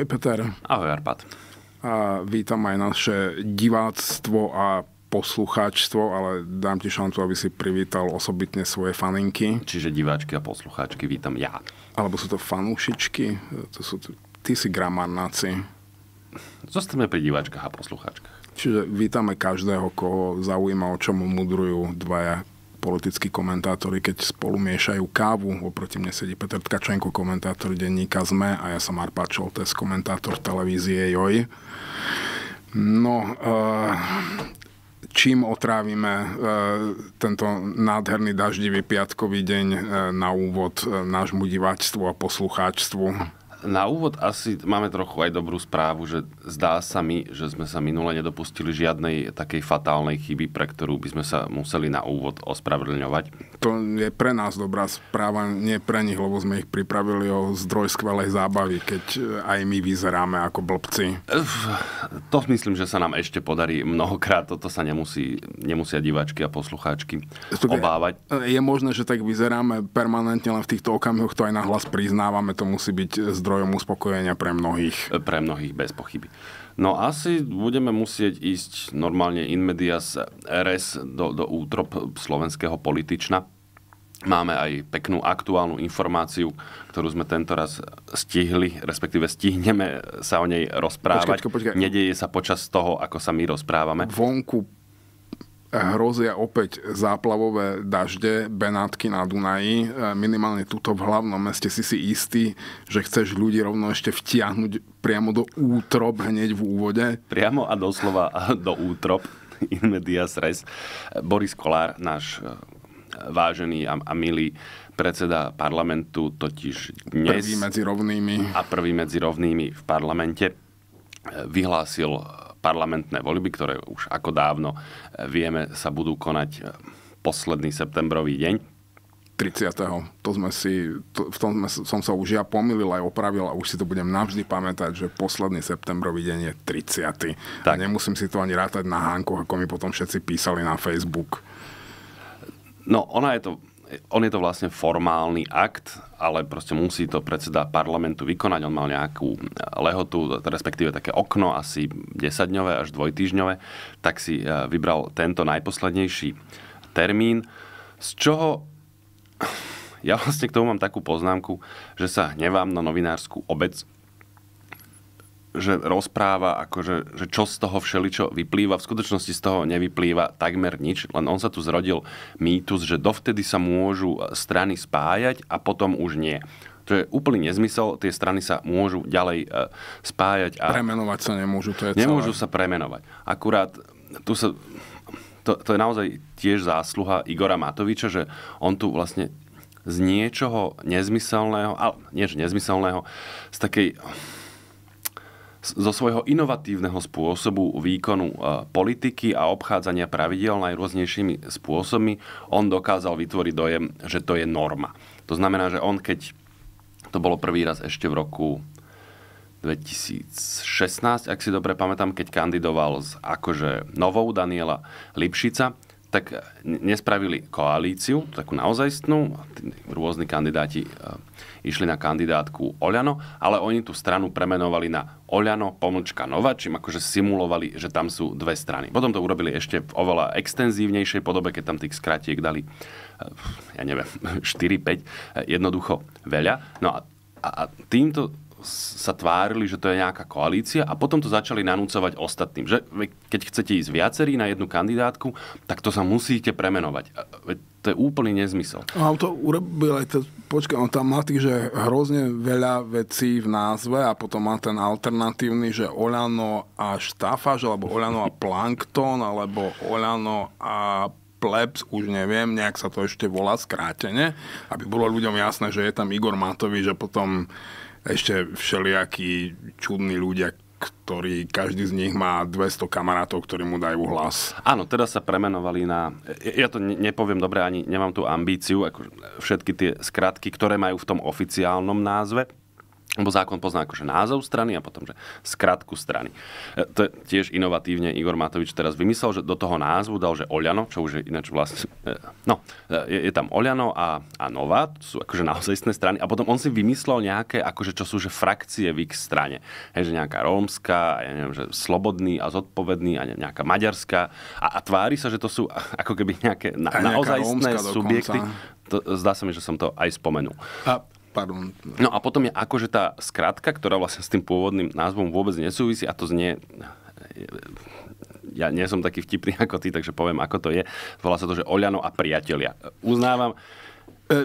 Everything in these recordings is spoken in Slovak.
Ahoj Peter. Ahoj Arpad. A vítam aj naše diváctvo a poslucháčstvo, ale dám ti šancu, aby si privítal osobitne svoje faninky. Čiže diváčky a poslucháčky vítam ja. Alebo sú to fanúšičky? To sú, ty si gramarnáci. Zostaneme pri diváčkach a poslucháčkach. Čiže vítame každého, koho zaujíma, o čom mudrujú dvaja politickí komentátori, keď spolu miešajú kávu. Oproti mne sedí Peter Tkačenko, komentátor denníka ZME a ja som Arpad Čoltes, komentátor televízie JOJ. No, eh, čím otrávime eh, tento nádherný daždivý piatkový deň eh, na úvod nášmu diváctvu a poslucháčstvu? na úvod asi máme trochu aj dobrú správu, že zdá sa mi, že sme sa minule nedopustili žiadnej takej fatálnej chyby, pre ktorú by sme sa museli na úvod ospravedlňovať to je pre nás dobrá správa, nie pre nich, lebo sme ich pripravili o zdroj skvelej zábavy, keď e, aj my vyzeráme ako blbci. To myslím, že sa nám ešte podarí mnohokrát, toto sa nemusí, nemusia diváčky a poslucháčky obávať. E, je možné, že tak vyzeráme permanentne, len v týchto okamihoch to aj nahlas priznávame, to musí byť zdrojom uspokojenia pre mnohých. E, pre mnohých, bez pochyby. No asi budeme musieť ísť normálne in medias RS do, do útrop slovenského politična. Máme aj peknú aktuálnu informáciu, ktorú sme tento raz stihli, respektíve stihneme sa o nej rozprávať. Počkaj, počkaj. Nedieje sa počas toho, ako sa my rozprávame. Vonku hrozia opäť záplavové dažde, Benátky na Dunaji. E, minimálne tuto v hlavnom meste si si istý, že chceš ľudí rovno ešte vtiahnuť priamo do útrob hneď v úvode. Priamo a doslova do útrob. In medias res. Boris Kolár, náš e, vážený a, a milý predseda parlamentu, totiž dnes... Prvý medzi rovnými. A prvý medzi rovnými v parlamente e, vyhlásil parlamentné voľby, ktoré už ako dávno e, vieme sa budú konať e, posledný septembrový deň. 30. To sme si, to, v tom sme, som sa už ja pomýlil aj opravil a už si to budem navždy pamätať, že posledný septembrový deň je 30. Tak. A nemusím si to ani rátať na Hanku, ako mi potom všetci písali na Facebook. No, ona je to on je to vlastne formálny akt, ale proste musí to predseda parlamentu vykonať. On mal nejakú lehotu, respektíve také okno, asi 10-dňové až dvojtýžňové, tak si e, vybral tento najposlednejší termín, z čoho ja vlastne k tomu mám takú poznámku, že sa hnevám na novinárskú obec, že rozpráva, akože, že čo z toho všeličo vyplýva. V skutočnosti z toho nevyplýva takmer nič, len on sa tu zrodil mýtus, že dovtedy sa môžu strany spájať a potom už nie. To je úplný nezmysel, tie strany sa môžu ďalej e, spájať. A premenovať sa nemôžu, to je Nemôžu celé. sa premenovať. Akurát tu sa... To, to je naozaj tiež zásluha Igora Matoviča, že on tu vlastne z niečoho nezmyselného, ale niečo nezmyselného, z takej zo svojho inovatívneho spôsobu výkonu e, politiky a obchádzania pravidel najrôznejšími spôsobmi, on dokázal vytvoriť dojem, že to je norma. To znamená, že on keď, to bolo prvý raz ešte v roku 2016, ak si dobre pamätám, keď kandidoval s akože novou Daniela Lipšica, tak nespravili koalíciu, takú naozajstnú, rôzni kandidáti e, išli na kandidátku Oľano, ale oni tú stranu premenovali na Oľano pomlčka Nova, čím akože simulovali, že tam sú dve strany. Potom to urobili ešte v oveľa extenzívnejšej podobe, keď tam tých skratiek dali, eh, ja neviem, 4-5, eh, jednoducho veľa. No a, a týmto sa tvárili, že to je nejaká koalícia a potom to začali nanúcovať ostatným. Že keď chcete ísť viacerí na jednu kandidátku, tak to sa musíte premenovať. Eh, to je úplný nezmysel. No, a to urobil aj to Počkaj, on tam má tých, že hrozne veľa vecí v názve a potom má ten alternatívny, že Olano a Štafaž, alebo Olano a Plankton, alebo Olano a plebs, už neviem, nejak sa to ešte volá skrátene, aby bolo ľuďom jasné, že je tam Igor Matovič že potom ešte všelijakí čudní ľudia, ktorý každý z nich má 200 kamarátov, ktorí mu dajú hlas. Áno, teda sa premenovali na... Ja to nepoviem dobre, ani nemám tú ambíciu, ako všetky tie skratky, ktoré majú v tom oficiálnom názve lebo zákon pozná akože názov strany a potom, že skratku strany. E, to tiež inovatívne Igor Matovič teraz vymyslel, že do toho názvu dal, že Oľano, čo už je ináč vlastne... E, no, e, je, je, tam Oľano a, a Nova, to sú akože naozaj strany. A potom on si vymyslel nejaké, akože čo sú, že frakcie v ich strane. Hej, že nejaká rómska, ja neviem, že slobodný a zodpovedný a nejaká maďarská. A, a tvári sa, že to sú ako keby nejaké na, naozajstné subjekty. To, zdá sa mi, že som to aj spomenul. A Pardon. No a potom je akože tá skratka, ktorá vlastne s tým pôvodným názvom vôbec nesúvisí a to znie ja nie som taký vtipný ako ty, takže poviem, ako to je. Volá sa to, že Oľano a priatelia. Uznávam, e,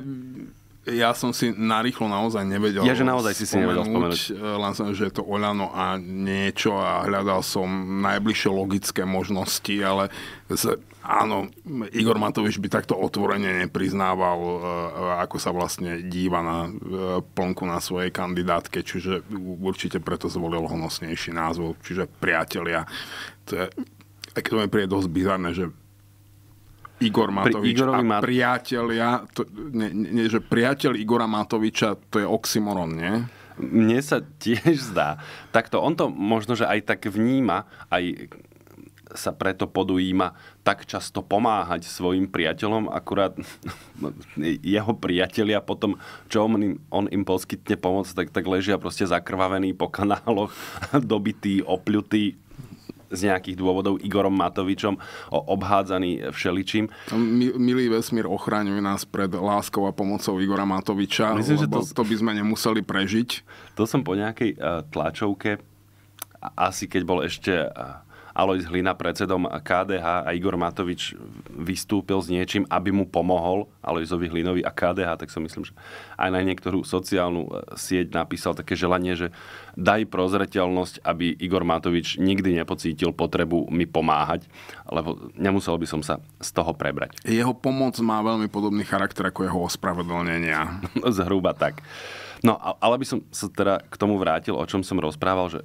ja som si narýchlo naozaj nevedel. Ja, že naozaj si si nevedel spomenúť. Eh, len som, že je to Oľano a niečo a hľadal som najbližšie logické možnosti, ale z, áno, Igor Matovič by takto otvorene nepriznával, eh, ako sa vlastne díva na eh, plnku na svojej kandidátke, čiže určite preto zvolil honosnejší názov, čiže priatelia. To je, keď to mi príde dosť bizarné, že Igor Matovič Pri a priatelia, to, nie, nie, že priateľ Igora Matoviča, to je oxymoron, nie? Mne sa tiež zdá. Takto, on to možno, že aj tak vníma, aj sa preto podujíma tak často pomáhať svojim priateľom, akurát jeho priatelia potom, čo on im, on im poskytne pomoc, tak, tak ležia proste zakrvavení po kanáloch, dobití, opľutí, z nejakých dôvodov Igorom Matovičom obhádzaný všeličím. No, milý vesmír ochraňuje nás pred láskou a pomocou Igora Matoviča, Myslím, lebo že to, to by sme nemuseli prežiť. To som po nejakej eh, tlačovke, asi keď bol ešte eh, Alois Hlina predsedom KDH a Igor Matovič vystúpil s niečím, aby mu pomohol Aloisovi Hlinovi a KDH, tak som myslím, že aj na niektorú sociálnu e, sieť napísal také želanie, že daj prozreteľnosť, aby Igor Matovič nikdy nepocítil potrebu mi pomáhať, lebo nemusel by som sa z toho prebrať. Jeho pomoc má veľmi podobný charakter ako jeho ospravedlnenia. Zhruba tak. No, ale by som sa teda k tomu vrátil, o čom som rozprával, že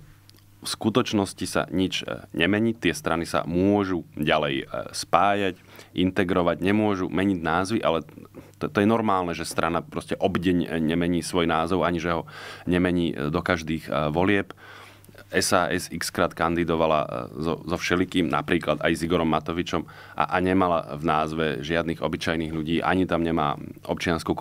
v skutočnosti sa nič e, nemení, tie strany sa môžu ďalej e, spájať, integrovať, nemôžu meniť názvy, ale to, to je normálne, že strana proste obdeň nemení svoj názov, ani že ho nemení e, do každých volieb. SAS x krát kandidovala so, e, so všelikým, napríklad aj s Igorom Matovičom a, a nemala v názve žiadnych obyčajných ľudí, ani tam nemá občianskú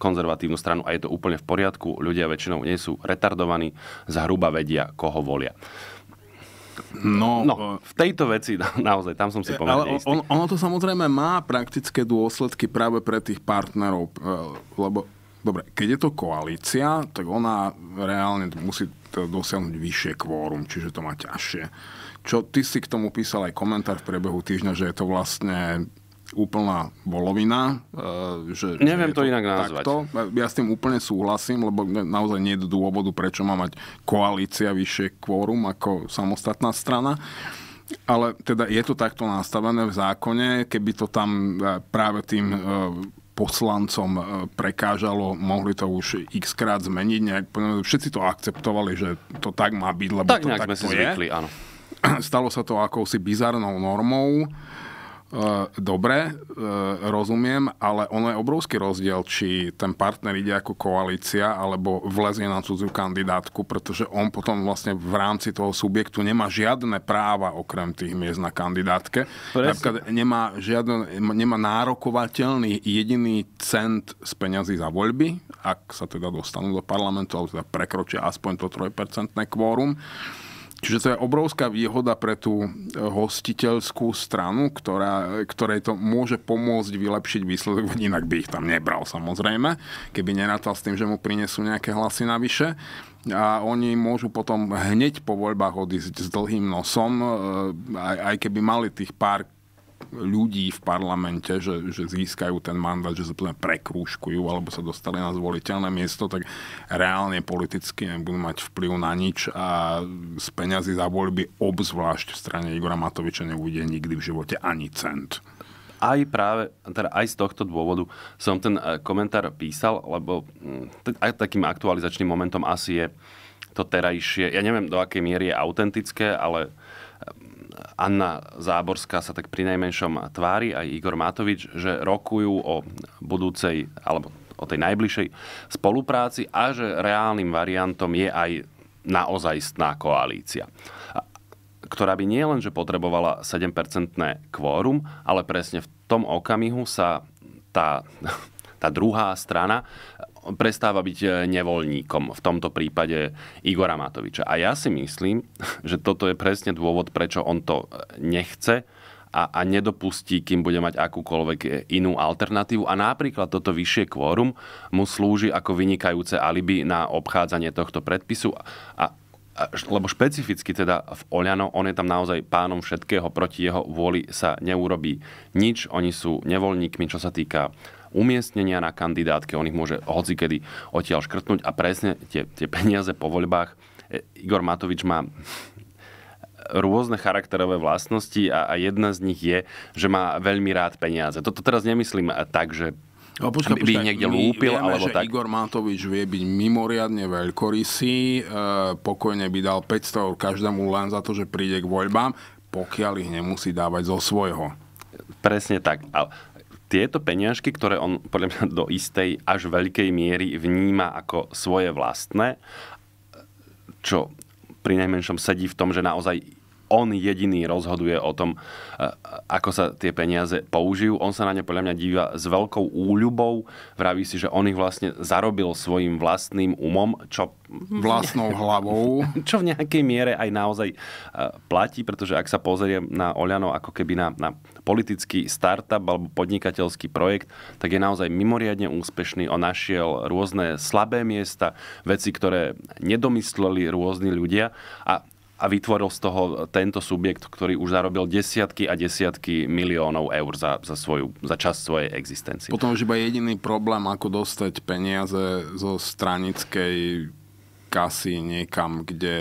konzervatívnu stranu a je to úplne v poriadku. Ľudia väčšinou nie sú retardovaní, zhruba vedia, koho volia. No, no, e, v tejto veci naozaj, tam som si e, pomerne Ale on, ono to samozrejme má praktické dôsledky práve pre tých partnerov, lebo Dobre, keď je to koalícia, tak ona reálne musí dosiahnuť vyššie kvórum, čiže to má ťažšie. Čo ty si k tomu písal aj komentár v priebehu týždňa, že je to vlastne úplná bolovina. E, že, Neviem že to, to inak nazvať. Takto. Ja s tým úplne súhlasím, lebo naozaj nie je dôvodu, prečo má mať koalícia vyššie kvórum ako samostatná strana. Ale teda je to takto nastavené v zákone, keby to tam e, práve tým e, poslancom e, prekážalo, mohli to už x krát zmeniť, nejak, všetci to akceptovali, že to tak má byť, lebo tak to tak sme to si je. zvykli, áno. Stalo sa to akousi bizarnou normou. Uh, E, dobre, e, rozumiem, ale ono je obrovský rozdiel, či ten partner ide ako koalícia, alebo vlezie na cudzú kandidátku, pretože on potom vlastne v rámci toho subjektu nemá žiadne práva okrem tých miest na kandidátke. Presne. Napríklad nemá, žiadne, nemá nárokovateľný jediný cent z peňazí za voľby, ak sa teda dostanú do parlamentu, alebo teda prekročia aspoň to 3% kvórum. Čiže to je obrovská výhoda pre tú e, hostiteľskú stranu, ktorá, ktorej to môže pomôcť vylepšiť výsledok, inak by ich tam nebral samozrejme, keby nerátal s tým, že mu prinesú nejaké hlasy navyše a oni môžu potom hneď po voľbách odísť s dlhým nosom, e, aj, aj keby mali tých pár ľudí v parlamente, že, že získajú ten mandát, že sa prekrúškujú alebo sa dostali na zvoliteľné miesto, tak reálne politicky nebudú mať vplyv na nič a z peňazí za voľby obzvlášť v strane Igora Matoviča nebude nikdy v živote ani cent aj práve, teda aj z tohto dôvodu som ten eh, komentár písal, lebo hm, aj takým aktualizačným momentom asi je to terajšie, ja neviem do akej miery je autentické, ale Anna Záborská sa tak pri najmenšom tvári, aj Igor Matovič, že rokujú o budúcej, alebo o tej najbližšej spolupráci a že reálnym variantom je aj naozajstná koalícia ktorá by nielenže potrebovala 7-percentné kvórum, ale presne v tom okamihu sa tá tá druhá strana prestáva byť e, nevoľníkom, v tomto prípade Igora Matoviča. A ja si myslím, že toto je presne dôvod, prečo on to e, nechce a, a nedopustí, kým bude mať akúkoľvek e, inú alternatívu. A napríklad toto vyššie kvórum mu slúži ako vynikajúce alibi na obchádzanie tohto predpisu. A, lebo špecificky teda v Oľano, on je tam naozaj pánom všetkého, proti jeho vôli sa neurobí nič, oni sú nevoľníkmi, čo sa týka umiestnenia na kandidátke, on ich môže kedy odtiaľ škrtnúť a presne tie, tie peniaze po voľbách e, Igor Matovič má rôzne charakterové vlastnosti a, a jedna z nich je, že má veľmi rád peniaze. Toto teraz nemyslím tak, že No, počkaj, by počkaj, niekde lúpil, vieme, alebo že tak. Igor Matovič vie byť mimoriadne veľkorysý, e, pokojne by dal 500 eur každému len za to, že príde k voľbám, pokiaľ ich nemusí dávať zo svojho. Presne tak. A tieto peňažky, ktoré on podľa mňa do istej až veľkej miery vníma ako svoje vlastné, čo pri najmenšom sedí v tom, že naozaj on jediný rozhoduje o tom, eh, ako sa tie peniaze použijú. On sa na ne podľa mňa díva s veľkou úľubou. Vraví si, že on ich vlastne zarobil svojim vlastným umom, čo... Vlastnou hlavou. Čo v nejakej miere aj naozaj eh, platí, pretože ak sa pozriem na Oľano ako keby na, na politický startup alebo podnikateľský projekt, tak je naozaj mimoriadne úspešný. On našiel rôzne slabé miesta, veci, ktoré nedomysleli rôzni ľudia a a vytvoril z toho tento subjekt, ktorý už zarobil desiatky a desiatky miliónov eur za, za, svoju, za čas svojej existencie. Potom už iba jediný problém, ako dostať peniaze zo stranickej kasy niekam, kde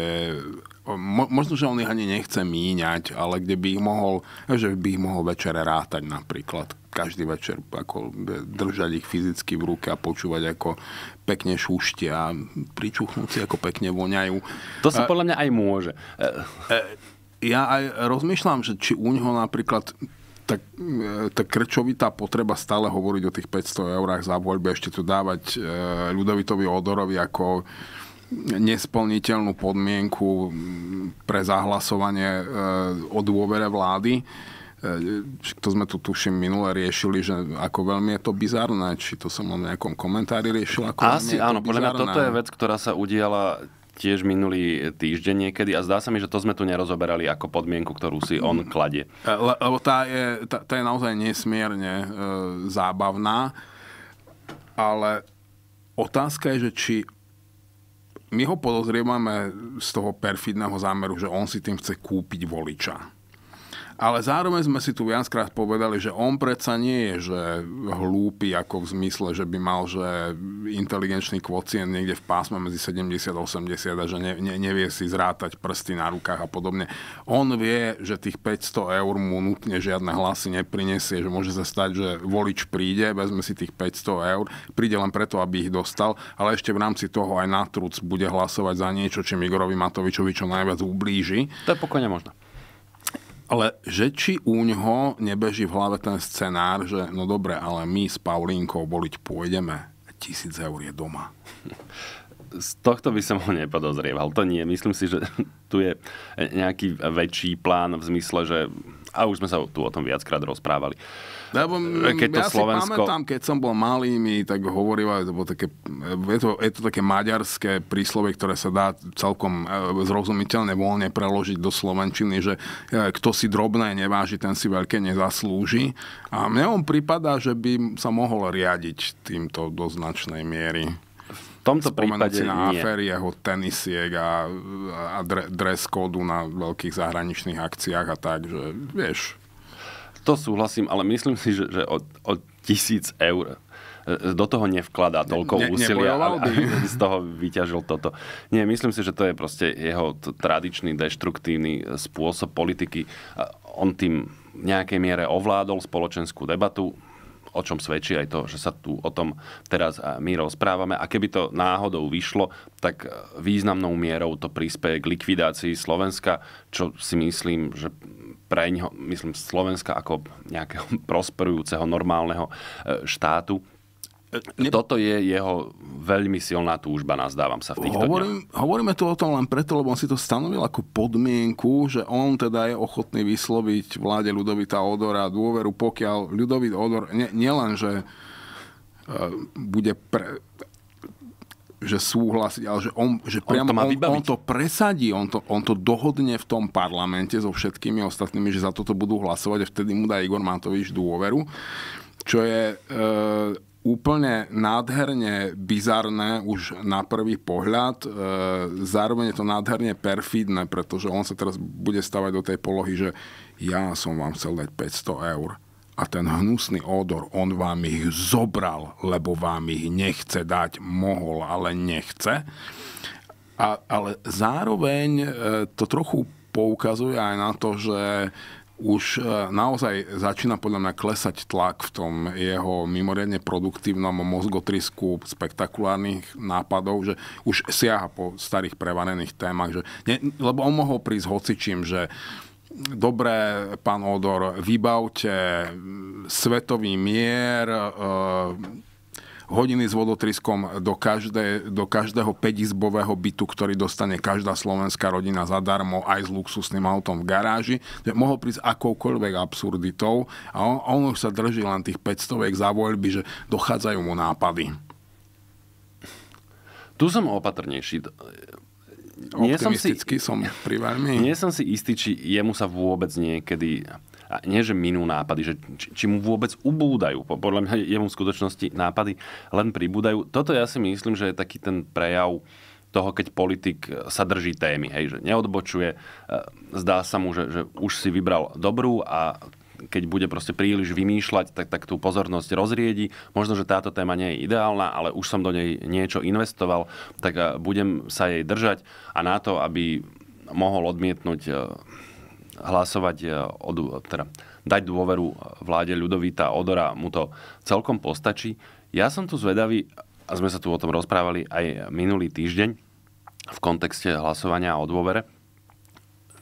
mo, možno, že on ich ani nechce míňať, ale kde by ich mohol, že by ich mohol večer rátať napríklad. Každý večer ako e, držať ich fyzicky v ruke a počúvať, ako pekne šúštia, a si, ako pekne voňajú. To sa podľa mňa aj môže. E, e, ja aj rozmýšľam, že či u neho napríklad tá, tá krčovitá potreba stále hovoriť o tých 500 eurách za voľby, ešte tu dávať ľudovitovi Odorovi ako nesplniteľnú podmienku pre zahlasovanie e, o dôvere vlády. E, to sme tu tuším minule riešili, že ako veľmi je to bizarné, či to som len v nejakom komentári riešil. Ako Asi áno, podľa mňa toto je vec, ktorá sa udiala tiež minulý týždeň niekedy a zdá sa mi, že to sme tu nerozoberali ako podmienku, ktorú si on mm-hmm. kladie. E, le, lebo tá je, tá, tá je naozaj nesmierne e, zábavná, ale otázka je, že či my ho podozrievame z toho perfidného zámeru, že on si tým chce kúpiť voliča. Ale zároveň sme si tu viackrát povedali, že on predsa nie je, že hlúpy ako v zmysle, že by mal, že inteligenčný kvocient niekde v pásme medzi 70 a 80 a že ne, ne, nevie si zrátať prsty na rukách a podobne. On vie, že tých 500 eur mu nutne žiadne hlasy neprinesie, že môže sa stať, že volič príde, vezme si tých 500 eur, príde len preto, aby ich dostal, ale ešte v rámci toho aj Natruc bude hlasovať za niečo, či Igorovi Matovičovi čo najviac ublíži. To je pokojne možno. Ale že či u ňoho nebeží v hlave ten scenár, že no dobre, ale my s Paulínkou boliť pôjdeme, tisíc eur je doma. Z tohto by som ho nepodozrieval. To nie. Myslím si, že tu je nejaký väčší plán v zmysle, že... A už sme sa tu o tom viackrát rozprávali. Uh, lebo keď to ja Slovensko... si pamätám, keď som bol malý, mi tak hovorila, to také, je, to, je to také maďarské príslovie, ktoré sa dá celkom e, zrozumiteľne voľne preložiť do slovenčiny, že e, kto si drobné neváži, ten si veľké nezaslúži. A mne on prípada, že by sa mohol riadiť týmto do značnej miery. V tomto prípade si na nie. aféry jeho tenisiek a, a dress kódu na veľkých zahraničných akciách a tak, že vieš to súhlasím, ale myslím si, že, že o, o tisíc eur e, e, do toho nevkladá toľko ne, úsilia, aby z toho vyťažil toto. Nie, myslím si, že to je proste jeho tradičný, deštruktívny e, spôsob politiky. On tým v nejakej miere ovládol spoločenskú debatu, o čom svedčí aj to, že sa tu o tom teraz my rozprávame. A keby to náhodou vyšlo, tak významnou mierou to prispieje k likvidácii Slovenska, čo si myslím, že neho, myslím, Slovenska ako nejakého prosperujúceho, normálneho e, štátu. Ne... Toto je jeho veľmi silná túžba, nazdávam sa v týchto Hovorím, dňoch. Hovoríme tu o tom len preto, lebo on si to stanovil ako podmienku, že on teda je ochotný vysloviť vláde Ľudovita Odora dôveru, pokiaľ Ľudovit Odor ne, e, bude pre, že súhlasiť, ale že, on, že priamo on to, on, on to presadí, on to, on to dohodne v tom parlamente so všetkými ostatnými, že za toto budú hlasovať a vtedy mu dá Igor Matovič dôveru, čo je... E, úplne nádherne bizarné už na prvý pohľad. E, zároveň je to nádherne perfidné, pretože on sa teraz bude stavať do tej polohy, že ja som vám chcel dať 500 eur a ten hnusný odor, on vám ich zobral, lebo vám ich nechce dať, mohol, ale nechce. A, ale zároveň e, to trochu poukazuje aj na to, že už e, naozaj začína podľa mňa klesať tlak v tom jeho mimoriadne produktívnom mozgotrisku spektakulárnych nápadov, že už siaha po starých prevarených témach. Že, ne, lebo on mohol prísť hocičím, že Dobre, pán Odor, vybavte mm, svetový mier, e, hodiny s vodotriskom do, každé, do každého 5-izbového bytu, ktorý dostane každá slovenská rodina zadarmo aj s luxusným autom v garáži. Mohol prísť akoukoľvek absurditou a on, on už sa drží len tých 500 za voľby, že dochádzajú mu nápady. Tu som opatrnejší nie som si, som pri veľmi. Nie som si istý, či jemu sa vôbec niekedy a nie že minú nápady, že či, či mu vôbec ubúdajú. Podľa mňa jemu v skutočnosti nápady len pribúdajú. Toto ja si myslím, že je taký ten prejav toho, keď politik e, sa drží témy, hej, že neodbočuje, e, zdá sa mu, že, že už si vybral dobrú a keď bude proste príliš vymýšľať, tak, tak tú pozornosť rozriedi. Možno, že táto téma nie je ideálna, ale už som do nej niečo investoval, tak eh, budem sa jej držať a na to, aby mohol odmietnúť eh, hlasovať, eh, od, teda dať dôveru vláde Ľudovita Odora, mu to celkom postačí. Ja som tu zvedavý, a sme sa tu o tom rozprávali aj minulý týždeň v kontexte hlasovania o dôvere,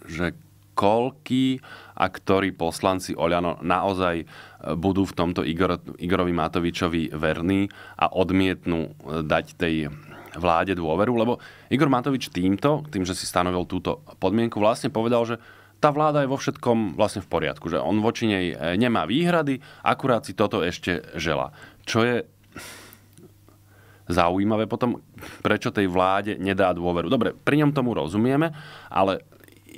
že koľky a ktorí poslanci Oľano naozaj e, budú v tomto Igor, Igorovi Matovičovi verní a odmietnú e, dať tej vláde dôveru, lebo Igor Matovič týmto, tým, že si stanovil túto podmienku, vlastne povedal, že tá vláda je vo všetkom vlastne v poriadku, že on voči nej e, nemá výhrady, akurát si toto ešte žela. Čo je zaujímavé potom, prečo tej vláde nedá dôveru. Dobre, pri ňom tomu rozumieme, ale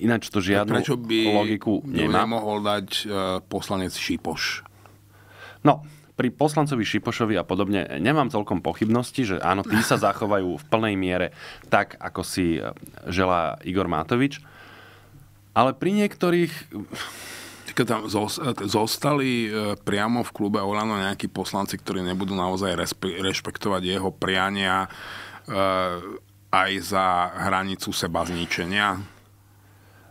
Ináč to žiadnu prečo by logiku nemá. mohol dať e, poslanec Šipoš? No, pri poslancovi Šipošovi a podobne nemám celkom pochybnosti, že áno, tí sa zachovajú v plnej miere tak, ako si e, želá Igor Matovič. Ale pri niektorých... Keď tam e, zostali priamo v klube Olano nejakí poslanci, ktorí nebudú naozaj rešpektovať jeho priania aj za hranicu seba zničenia,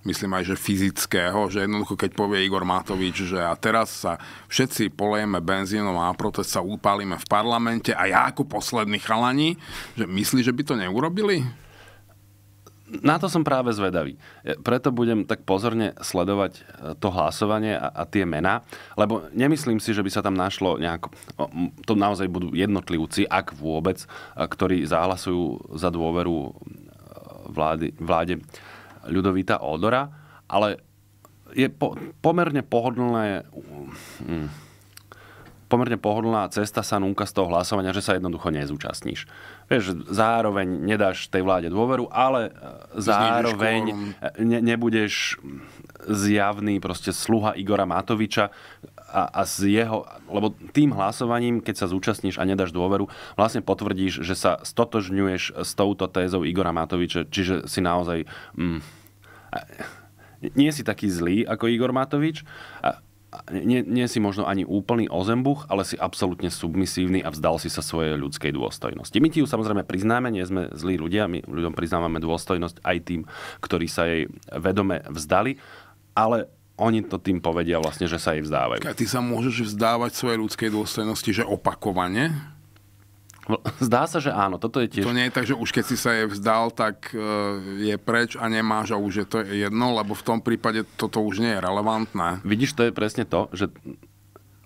myslím aj, že fyzického, že jednoducho, keď povie Igor Matovič, že a teraz sa všetci polejeme benzínom a protest sa upálime v parlamente a ja ako posledný chalani, že myslí, že by to neurobili? Na to som práve zvedavý. E, preto budem tak pozorne sledovať e, to hlasovanie a, a tie mená, lebo nemyslím si, že by sa tam našlo nejako... To naozaj budú jednotlivci, ak vôbec, e, ktorí zahlasujú za dôveru vlády, vláde Ľudovita odora, ale je po, pomerne pohodlné mm, pomerne pohodlná cesta sa núka z toho hlasovania, že sa jednoducho nezúčastníš. Vieš, zároveň nedáš tej vláde dôveru, ale e, zároveň ne, nebudeš zjavný proste sluha Igora Matoviča, a, a z jeho, lebo tým hlasovaním, keď sa zúčastníš a nedáš dôveru, vlastne potvrdíš, že sa stotožňuješ s touto tézou Igora Matoviča, čiže si naozaj... Mm, nie si taký zlý ako Igor Matovič, a, nie, nie si možno ani úplný ozembuch, ale si absolútne submisívny a vzdal si sa svojej ľudskej dôstojnosti. My ti ju samozrejme priznáme, nie sme zlí ľudia, my ľuďom priznávame dôstojnosť aj tým, ktorí sa jej vedome vzdali, ale oni to tým povedia vlastne, že sa jej vzdávajú. ty sa môžeš vzdávať svojej ľudskej dôstojnosti, že opakovane? No, zdá sa, že áno, toto je tiež... To nie je tak, že už keď si sa jej vzdal, tak e, je preč a nemáš a už je to jedno, lebo v tom prípade toto už nie je relevantné. Vidíš, to je presne to, že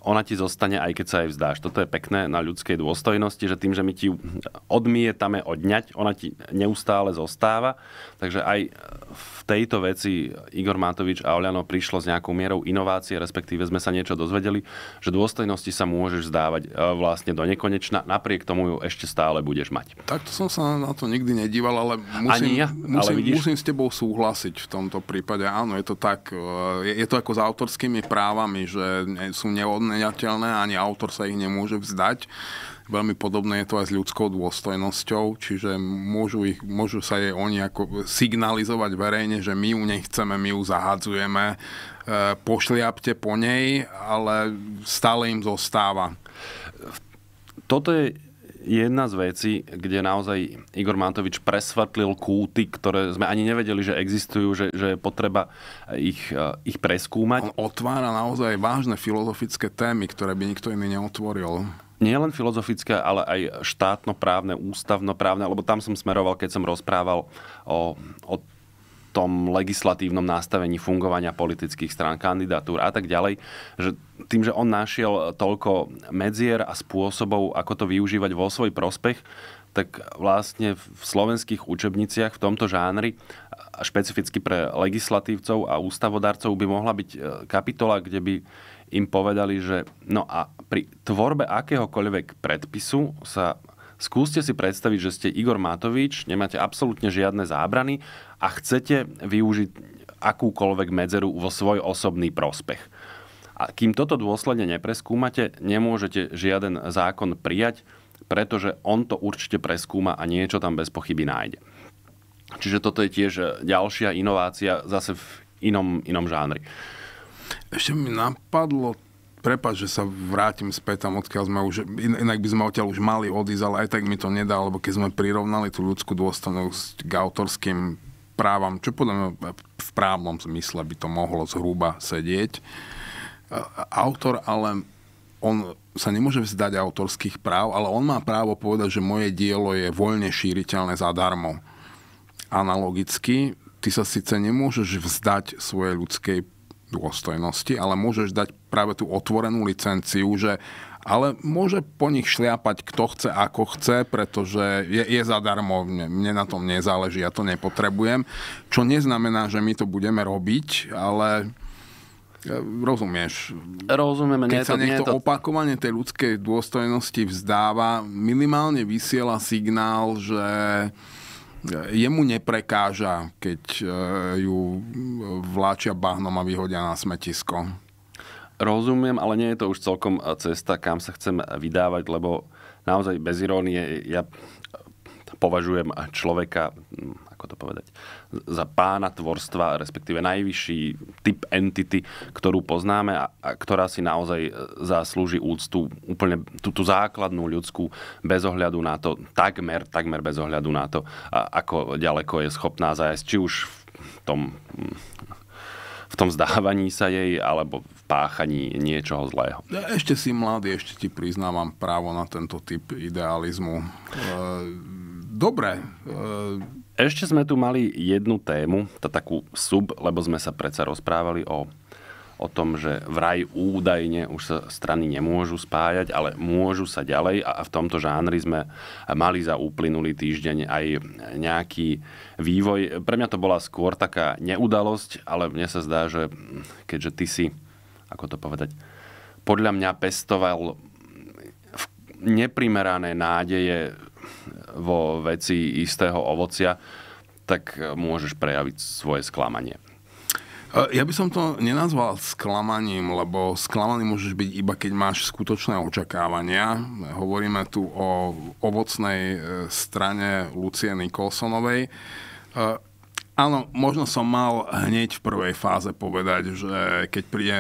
ona ti zostane, aj keď sa jej vzdáš. Toto je pekné na ľudskej dôstojnosti, že tým, že my ti odmietame odňať, ona ti neustále zostáva. Takže aj v tejto veci Igor Matovič a Oliano prišlo s nejakou mierou inovácie, respektíve sme sa niečo dozvedeli, že dôstojnosti sa môžeš zdávať e, vlastne do nekonečna, napriek tomu ju ešte stále budeš mať. Takto som sa na to nikdy nedíval, ale musím, Ani ja, musím, ale vidíš... musím s tebou súhlasiť v tomto prípade. Áno, je to tak, e, je to ako s autorskými právami, že sú neodnenateľné, ani autor sa ich nemôže vzdať. Veľmi podobné je to aj s ľudskou dôstojnosťou, čiže môžu, ich, môžu sa jej oni ako signalizovať verejne, vyslovene, že my ju nechceme, my ju zahádzujeme, e, pošliapte po nej, ale stále im zostáva. Toto je jedna z vecí, kde naozaj Igor Matovič presvetlil kúty, ktoré sme ani nevedeli, že existujú, že, že je potreba ich, e, ich preskúmať. On otvára naozaj vážne filozofické témy, ktoré by nikto iný neotvoril. Nie len filozofické, ale aj štátno-právne, ústavno-právne, lebo tam som smeroval, keď som rozprával o, o tom legislatívnom nastavení fungovania politických strán, kandidatúr a tak ďalej, že tým, že on našiel toľko medzier a spôsobov, ako to využívať vo svoj prospech, tak vlastne v slovenských učebniciach v tomto žánri špecificky pre legislatívcov a ústavodarcov by mohla byť e, kapitola, kde by im povedali, že no a pri tvorbe akéhokoľvek predpisu sa Skúste si predstaviť, že ste Igor Matovič, nemáte absolútne žiadne zábrany a chcete využiť akúkoľvek medzeru vo svoj osobný prospech. A kým toto dôsledne nepreskúmate, nemôžete žiaden zákon prijať, pretože on to určite preskúma a niečo tam bez pochyby nájde. Čiže toto je tiež e, ďalšia inovácia zase v inom, inom žánri. Ešte mi napadlo prepad, že sa vrátim späť tam, odkiaľ sme už, inak by sme odtiaľ už mali odísť, ale aj tak mi to nedá, lebo keď sme prirovnali tú ľudskú dôstojnosť k autorským právam, čo podľa mňa v právnom zmysle by to mohlo zhruba sedieť. Autor ale, on sa nemôže vzdať autorských práv, ale on má právo povedať, že moje dielo je voľne šíriteľné zadarmo. Analogicky, ty sa síce nemôžeš vzdať svojej ľudskej dôstojnosti, ale môžeš dať práve tú otvorenú licenciu, že ale môže po nich šliapať kto chce, ako chce, pretože je, je zadarmo, mne, mne na tom nezáleží, ja to nepotrebujem. Čo neznamená, že my to budeme robiť, ale e, rozumieš. Rozumieme. Keď nie sa to, niekto nie to... opakovane tej ľudskej dôstojnosti vzdáva, minimálne vysiela signál, že e, jemu neprekáža, keď e, ju vláčia bahnom a vyhodia na smetisko. Rozumiem, ale nie je to už celkom eh, cesta, kam sa chcem eh, vydávať, lebo naozaj bez irónie, ja považujem eh, človeka, hm, ako to povedať, za pána tvorstva, respektíve najvyšší typ entity, ktorú poznáme a, a ktorá si naozaj zaslúži úctu, úplne tú, tú základnú ľudskú, bez ohľadu na to, takmer, takmer bez ohľadu na to, a, ako ďaleko je schopná zájsť, či už v tom hm, v tom vzdávaní sa jej, alebo páchaní niečoho zlého. Ešte si mladý, ešte ti priznávam právo na tento typ idealizmu. E, dobre. E, ešte sme tu mali jednu tému, tá takú sub, lebo sme sa predsa rozprávali o o tom, že vraj údajne už sa strany nemôžu spájať, ale môžu sa ďalej a v tomto žánri sme mali za uplynulý týždeň aj nejaký vývoj. Pre mňa to bola skôr taká neudalosť, ale mne sa zdá, že keďže ty si ako to povedať, podľa mňa pestoval v neprimerané nádeje vo veci istého ovocia, tak môžeš prejaviť svoje sklamanie. E, ja by som to nenazval sklamaním, lebo sklamaný môžeš byť iba keď máš skutočné očakávania. Hovoríme tu o ovocnej e, strane Lucie Nikolsonovej. E, Áno, možno som mal hneď v prvej fáze povedať, že keď príde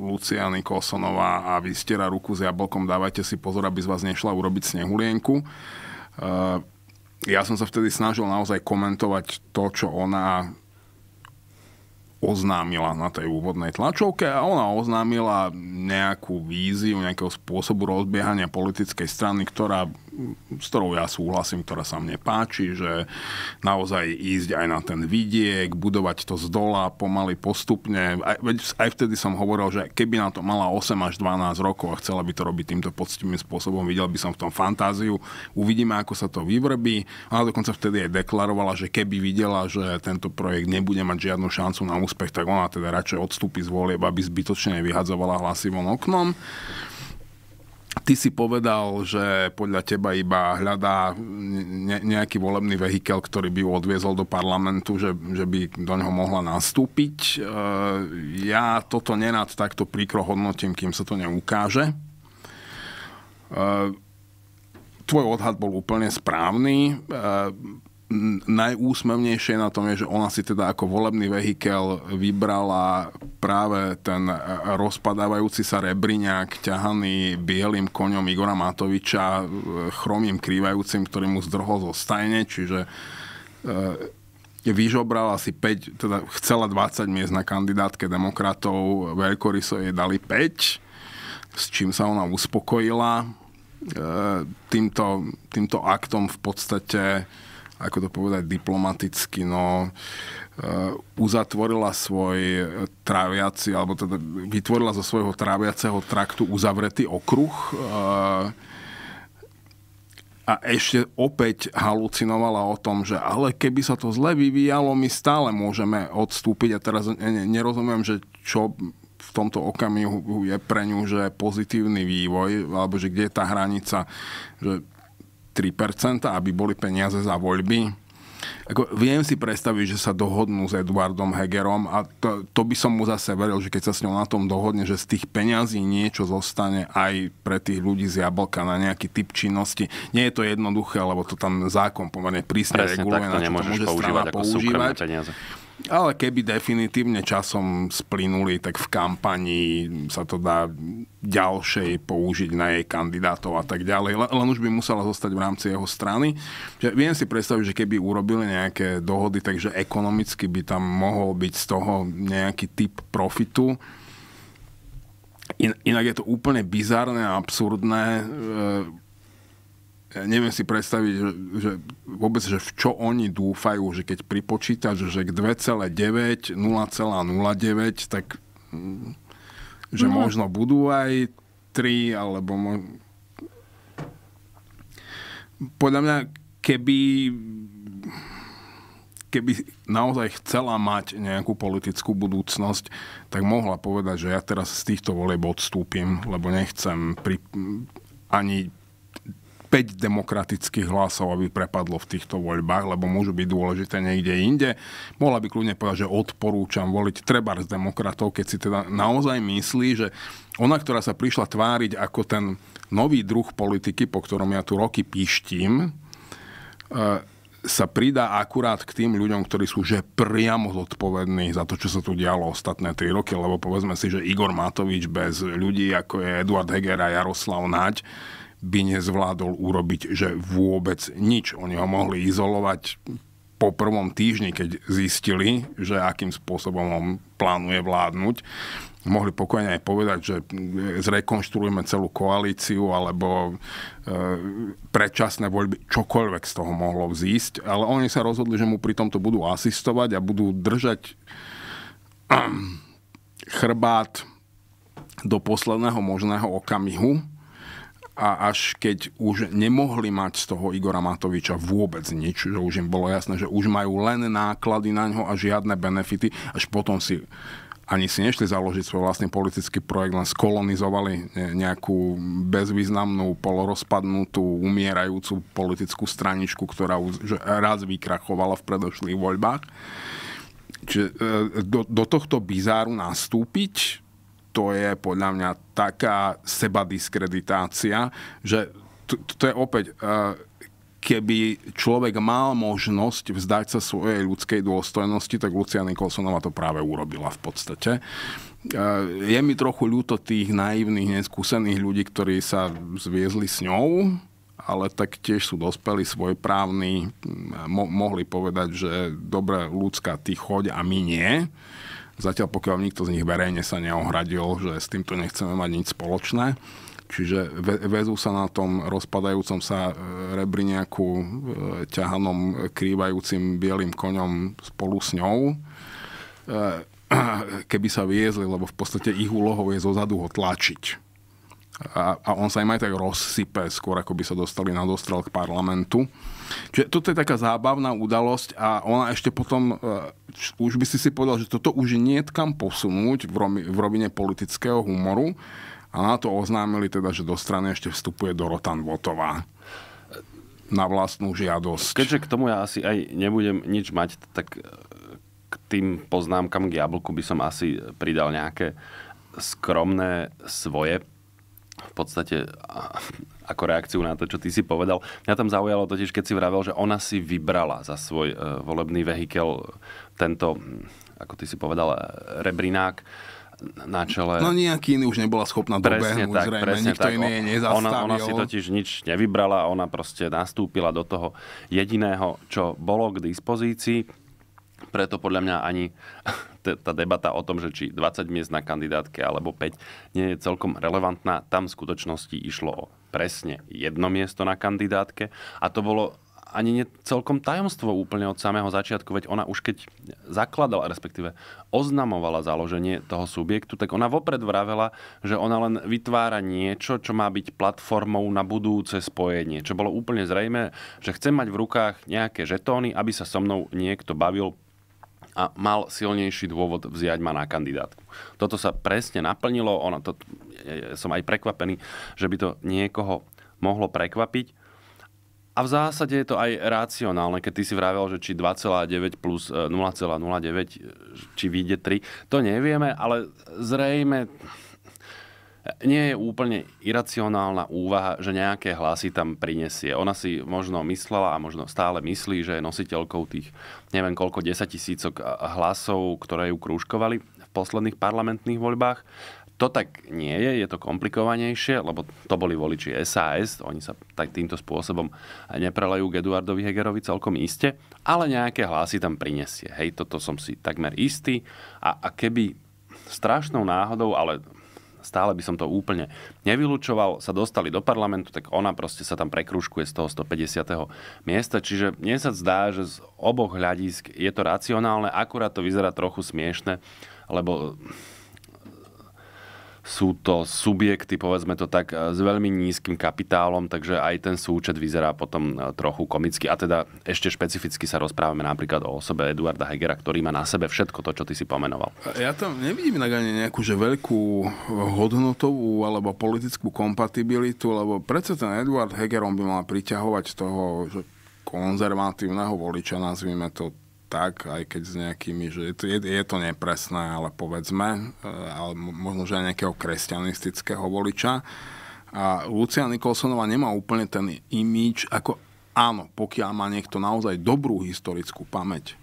Lucia Nikolsonová a vystiera ruku s jablkom, dávajte si pozor, aby z vás nešla urobiť snehulienku. Eh, ja som sa vtedy snažil naozaj komentovať to, čo ona oznámila na tej úvodnej tlačovke a ona oznámila nejakú víziu, nejakého spôsobu rozbiehania politickej strany, ktorá s ktorou ja súhlasím, ktorá sa mne páči, že naozaj ísť aj na ten vidiek, budovať to z dola pomaly, postupne. Aj, aj vtedy som hovoril, že keby na to mala 8 až 12 rokov a chcela by to robiť týmto poctivým spôsobom, videl by som v tom fantáziu, uvidíme, ako sa to vyvrbí. Ona dokonca vtedy aj deklarovala, že keby videla, že tento projekt nebude mať žiadnu šancu na úspech, tak ona teda radšej odstúpi z volieb, aby zbytočne vyhadzovala hlasy von oknom. Ty si povedal, že podľa teba iba hľadá nejaký volebný vehikel, ktorý by ju odviezol do parlamentu, že, že by do neho mohla nastúpiť. E, ja toto nenad takto príkro hodnotím, kým sa to neukáže. E, tvoj odhad bol úplne správny. E, najúsmevnejšie na tom je, že ona si teda ako volebný vehikel vybrala práve ten rozpadávajúci sa Rebriňák, ťahaný bielým koňom Igora Matoviča, chromým krývajúcim, ktorý mu zdrhol zo stajne, čiže e, vyžobrala si 5, teda chcela 20 miest na kandidátke demokratov, veľkoryso jej dali 5, s čím sa ona uspokojila. E, týmto, týmto aktom v podstate ako to povedať diplomaticky, no eh, uzatvorila svoj tráviaci, alebo teda vytvorila zo svojho tráviaceho traktu uzavretý okruh eh, a ešte opäť halucinovala o tom, že ale keby sa to zle vyvíjalo, my stále môžeme odstúpiť a teraz nerozumiem, že čo v tomto okamihu je pre ňu, že pozitívny vývoj, alebo že kde je tá hranica, že 3%, aby boli peniaze za voľby. Ako, viem si predstaviť, že sa dohodnú s Eduardom Hegerom a to, to by som mu zase veril, že keď sa s ňou na tom dohodne, že z tých peňazí niečo zostane aj pre tých ľudí z jablka na nejaký typ činnosti. Nie je to jednoduché, lebo to tam zákon pomerne prísne Presne reguluje, na čo to môže používať. Ako používať. Ale keby definitívne časom splinuli, tak v kampani sa to dá ďalšej použiť na jej kandidátov a tak ďalej. Len už by musela zostať v rámci jeho strany. Že viem si predstaviť, že keby urobili nejaké dohody, takže ekonomicky by tam mohol byť z toho nejaký typ profitu. In, inak je to úplne bizárne a absurdné. E ja neviem si predstaviť, že, že vôbec, že v čo oni dúfajú, že keď pripočítaš, že k 2,9, 0,09, tak mm, že no. možno budú aj 3, alebo mo... podľa mňa, keby keby naozaj chcela mať nejakú politickú budúcnosť, tak mohla povedať, že ja teraz z týchto volieb odstúpim, lebo nechcem pri, ani 5 demokratických hlasov, aby prepadlo v týchto voľbách, lebo môžu byť dôležité niekde inde. Mohla by kľudne povedať, že odporúčam voliť treba z demokratov, keď si teda naozaj myslí, že ona, ktorá sa prišla tváriť ako ten nový druh politiky, po ktorom ja tu roky píštím, e, sa pridá akurát k tým ľuďom, ktorí sú že priamo zodpovední za to, čo sa tu dialo ostatné tri roky, lebo povedzme si, že Igor Matovič bez ľudí ako je Eduard Heger a Jaroslav Naď, by nezvládol urobiť, že vôbec nič. Oni ho mohli izolovať po prvom týždni, keď zistili, že akým spôsobom on plánuje vládnuť, mohli pokojne aj povedať, že e, zrekonštruujeme celú koalíciu alebo e, predčasné voľby, čokoľvek z toho mohlo vzísť, ale oni sa rozhodli, že mu pri tomto budú asistovať a budú držať ehm, chrbát do posledného možného okamihu a až keď už nemohli mať z toho Igora Matoviča vôbec nič, že už im bolo jasné, že už majú len náklady na ňo a žiadne benefity, až potom si ani si nešli založiť svoj vlastný politický projekt, len skolonizovali nejakú bezvýznamnú, polorozpadnutú, umierajúcu politickú straničku, ktorá už raz vykrachovala v predošlých voľbách. Čiže e, do, do tohto bizáru nastúpiť to je podľa mňa taká sebadiskreditácia, že to, to je opäť... E, keby človek mal možnosť vzdať sa svojej ľudskej dôstojnosti, tak Lucia Nikolsonova to práve urobila v podstate. E, je mi trochu ľúto tých naivných, neskúsených ľudí, ktorí sa zviezli s ňou, ale tak tiež sú dospelí svojprávni, mo- mohli povedať, že dobre, ľudská, ty choď a my nie. Zatiaľ pokiaľ nikto z nich verejne sa neohradil, že s týmto nechceme mať nič spoločné. Čiže väzú sa na tom rozpadajúcom sa e, rebriniaku e, ťahanom krývajúcim bielým koňom spolu s ňou e, keby sa viezli, lebo v podstate ich úlohou je zozadu ho tlačiť. A, a on sa im aj tak rozsype, skôr ako by sa dostali na dostrel k parlamentu. Čiže toto je taká zábavná udalosť a ona ešte potom, e, už by si si povedal, že toto už nie je kam posunúť v rovine politického humoru a na to oznámili teda, že do strany ešte vstupuje Dorotan Votová na vlastnú žiadosť. Keďže k tomu ja asi aj nebudem nič mať, tak e, k tým poznámkam k jablku by som asi pridal nejaké skromné svoje v podstate ako reakciu na to, čo ty si povedal. Mňa tam zaujalo totiž, keď si vravel, že ona si vybrala za svoj e, volebný vehikel tento, mm, ako ty si povedal, e, rebrinák na čele. No nejaký iný už nebola schopná presne dobehnúť, tak, zrejme. Presne Nikto tak. iný jej nezastavil. Ona, ona si totiž nič nevybrala, ona proste nastúpila do toho jediného, čo bolo k dispozícii preto podľa mňa ani tá debata o tom, že či 20 miest na kandidátke alebo 5 nie je celkom relevantná. Tam v skutočnosti išlo o presne jedno miesto na kandidátke a to bolo ani nie celkom tajomstvo úplne od samého začiatku, veď ona už keď zakladala, respektíve oznamovala založenie toho subjektu, tak ona vopred vravela, že ona len vytvára niečo, čo má byť platformou na budúce spojenie. Čo bolo úplne zrejme, že chce mať v rukách nejaké žetóny, aby sa so mnou niekto bavil a mal silnejší dôvod vziať ma na kandidátku. Toto sa presne naplnilo, ona to, ja som aj prekvapený, že by to niekoho mohlo prekvapiť. A v zásade je to aj racionálne, keď ty si vravel, že či 2,9 plus 0,09, e, e, či vyjde 3, to nevieme, ale zrejme nie je úplne iracionálna úvaha, že nejaké hlasy tam prinesie. Ona si možno myslela a možno stále myslí, že je nositeľkou tých neviem koľko 10 tisícok hlasov, ktoré ju krúžkovali v posledných parlamentných voľbách. To tak nie je, je to komplikovanejšie, lebo to boli voliči SAS, oni sa tak týmto spôsobom neprelejú k Eduardovi Hegerovi celkom iste, ale nejaké hlasy tam prinesie. Hej, toto som si takmer istý a, a keby strašnou náhodou, ale stále by som to úplne nevylučoval, sa dostali do parlamentu, tak ona proste sa tam prekružkuje z toho 150. miesta. Čiže mne sa zdá, že z oboch hľadisk je to racionálne, akurát to vyzerá trochu smiešne, lebo sú to subjekty, povedzme to tak, eh, s veľmi nízkym kapitálom, takže aj ten súčet vyzerá potom eh, trochu komicky. A teda ešte špecificky sa rozprávame napríklad o osobe Eduarda Hegera, ktorý má na sebe všetko to, čo ty si pomenoval. Eh, ja tam nevidím inak ani nejakú že veľkú hodnotovú alebo politickú kompatibilitu, lebo predsa ten Eduard Hegerom by mal priťahovať toho že konzervatívneho voliča, nazvime to tak, aj keď s nejakými, že je to, je, je to nepresné, ale povedzme, eh, ale možno, že aj nejakého kresťanistického voliča. A Lucia Nikolsonová nemá úplne ten imíč, ako áno, pokiaľ má niekto naozaj dobrú historickú pamäť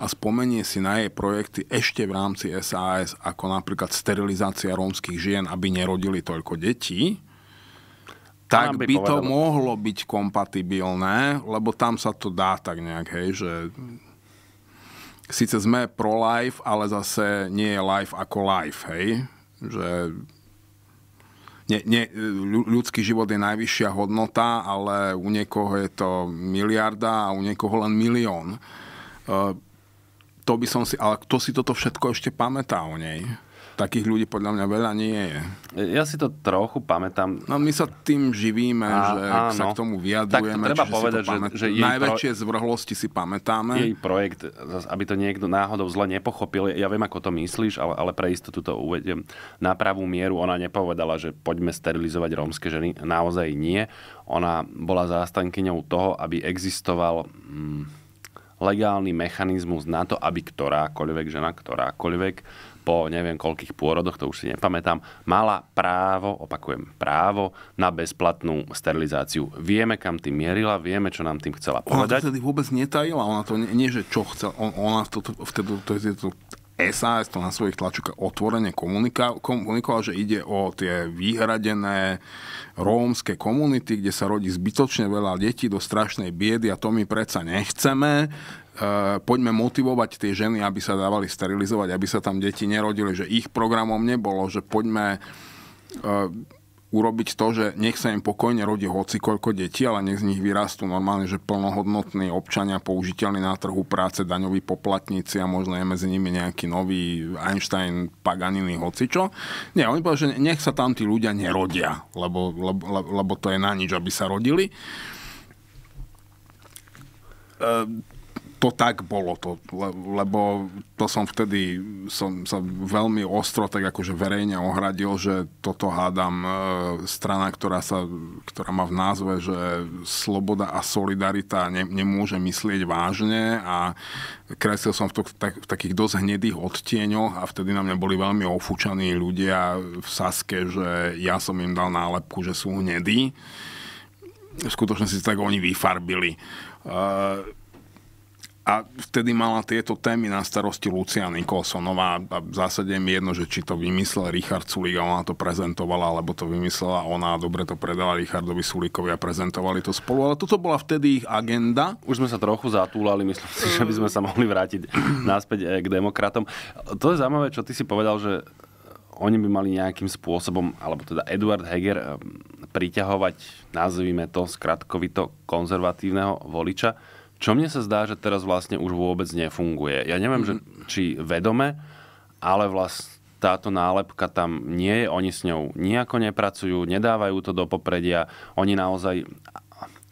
a spomenie si na jej projekty ešte v rámci SAS, ako napríklad sterilizácia rómskych žien, aby nerodili toľko detí, tak by, by to mohlo byť kompatibilné, lebo tam sa to dá tak nejak, hej, že síce sme pro-life, ale zase nie je life ako life, hej? Že nie, nie, ľudský život je najvyššia hodnota, ale u niekoho je to miliarda a u niekoho len milión. E, to by som si, ale kto si toto všetko ešte pamätá o nej? takých ľudí podľa mňa veľa nie je. Ja si to trochu pamätám. No my sa tým živíme, a, že áno. sa k tomu vyjadrujeme. Tak treba čiže povedať, že, pamät... že jej najväčšie pro... zvrhlosti si pamätáme. Jej projekt, aby to niekto náhodou zle nepochopil, ja viem, ako to myslíš, ale, ale pre istotu to uvediem na pravú mieru. Ona nepovedala, že poďme sterilizovať rómske ženy. Naozaj nie. Ona bola zástankyňou toho, aby existoval... Mm, legálny mechanizmus na to, aby ktorákoľvek žena, ktorákoľvek po neviem koľkých pôrodoch, to už si nepamätám, mala právo, opakujem, právo na bezplatnú sterilizáciu. Vieme, kam tým mierila, vieme, čo nám tým chcela povedať. Ona to vtedy vôbec netajila, ona to nie, nie že čo chcela, ona to, to vtedy, to, je to, SAS to na svojich tlačovkách otvorene komunikoval, že ide o tie vyhradené rómske komunity, kde sa rodí zbytočne veľa detí do strašnej biedy a to my predsa nechceme. Eh, poďme motivovať tie ženy, aby sa dávali sterilizovať, aby sa tam deti nerodili, že ich programom nebolo, že poďme eh, urobiť to, že nech sa im pokojne rodí hoci koľko detí, ale nech z nich vyrastú normálne, že plnohodnotní občania, použiteľní na trhu práce, daňoví poplatníci a možno je medzi nimi nejaký nový Einstein, Paganini, hocičo. Nie, oni povedali, že nech sa tam tí ľudia nerodia, lebo, lebo, lebo to je na nič, aby sa rodili. Eh, to tak bolo to, lebo to som vtedy, som sa veľmi ostro, tak akože verejne ohradil, že toto hádam e, strana, ktorá, sa, ktorá má v názve, že sloboda a solidarita ne, nemôže myslieť vážne a kreslil som v, to, tak, v takých dosť hnedých odtieňoch a vtedy na mňa boli veľmi ofúčaní ľudia v Saske, že ja som im dal nálepku, že sú hnedí. Skutočne si tak oni vyfarbili. E, a vtedy mala tieto témy na starosti Lucia Nikolsonová no a v zásade mi jedno, že či to vymyslel Richard Sulík a ona to prezentovala, alebo to vymyslela ona a dobre to predala Richardovi Sulíkovi a prezentovali to spolu. Ale toto bola vtedy ich agenda. Už sme sa trochu zatúlali, myslím si, že by sme sa mohli vrátiť naspäť eh, k demokratom. To je zaujímavé, čo ty si povedal, že oni by mali nejakým spôsobom, alebo teda Eduard Heger, eh, priťahovať, nazvime to skratkovito, konzervatívneho voliča čo mne sa zdá, že teraz vlastne už vôbec nefunguje. Ja neviem, mm že, mhm. či vedome, ale vlastne táto nálepka tam nie je, oni s ňou nejako nepracujú, nedávajú to do popredia, oni naozaj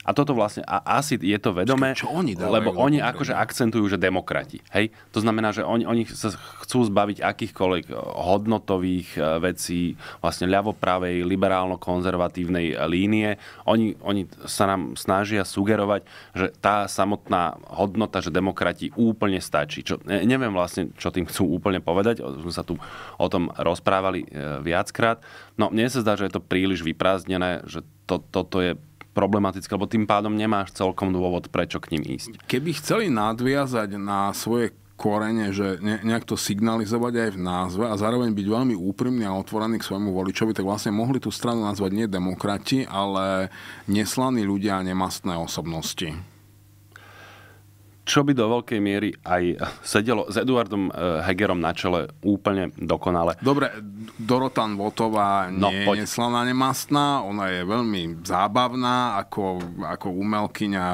a toto vlastne, a asi je to vedomé, Čo oni dávajú lebo oni akože akcentujú, že demokrati. Hej? To znamená, že oni, oni sa chcú zbaviť akýchkoľvek eh, hodnotových eh, vecí, vlastne ľavopravej, liberálno-konzervatívnej eh, línie. Oni, oni sa nám snažia sugerovať, že tá samotná hodnota, že demokrati úplne stačí. Čo, neviem vlastne, čo tým chcú úplne povedať, sme sa tu o tom rozprávali viackrát. No mne sa zdá, že je to príliš vyprázdnené, že to, toto je problematické, lebo tým pádom nemáš celkom dôvod, prečo k ním ísť. Keby chceli nadviazať na svoje korene, že ne, nejak to signalizovať aj v názve a zároveň byť veľmi úprimný a otvorený k svojmu voličovi, tak vlastne mohli tú stranu nazvať nie demokrati, ale neslaní ľudia a nemastné osobnosti čo by do veľkej miery aj sedelo s Eduardom eh, Hegerom na čele úplne dokonale. Dobre, Dorotan Votová no, nie no, je neslaná nemastná, ona je veľmi zábavná ako, ako umelkyňa.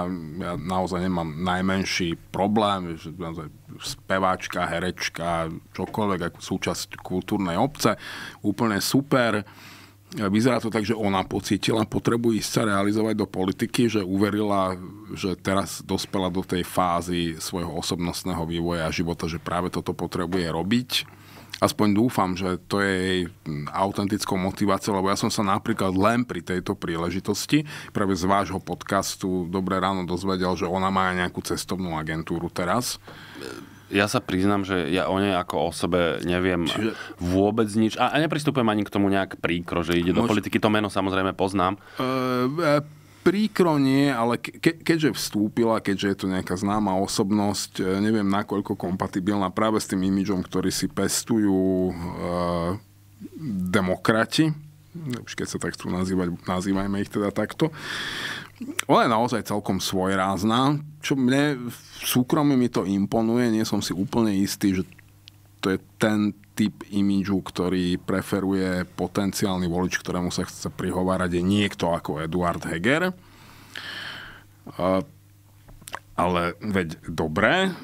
Ja naozaj nemám najmenší problém, že naozaj speváčka, herečka, čokoľvek ako súčasť kultúrnej obce. Úplne super vyzerá to tak, že ona pocítila potrebu ísť sa realizovať do politiky, že uverila, že teraz dospela do tej fázy svojho osobnostného vývoja a života, že práve toto potrebuje robiť. Aspoň dúfam, že to je jej hm, autentickou motiváciou, lebo ja som sa napríklad len pri tejto príležitosti práve z vášho podcastu Dobré ráno dozvedel, že ona má nejakú cestovnú agentúru teraz ja sa priznám, že ja o nej ako o sebe neviem Čiže... vôbec nič. A, a nepristupujem ani k tomu nejak príkro, že ide Môž... do politiky. To meno samozrejme poznám. Uh, uh príkro nie, ale ke, keďže vstúpila, keďže je to nejaká známa osobnosť, e, neviem nakoľko kompatibilná práve s tým imidžom, ktorý si pestujú e, demokrati, už keď sa tak chcú nazývať, nazývajme ich teda takto. Ona je naozaj celkom svojrázná, čo mne v súkromí mi to imponuje, nie som si úplne istý, že to je ten typ imidžu, ktorý preferuje potenciálny volič, ktorému sa chce prihovárať, je niekto ako Eduard Heger. Ale veď dobre,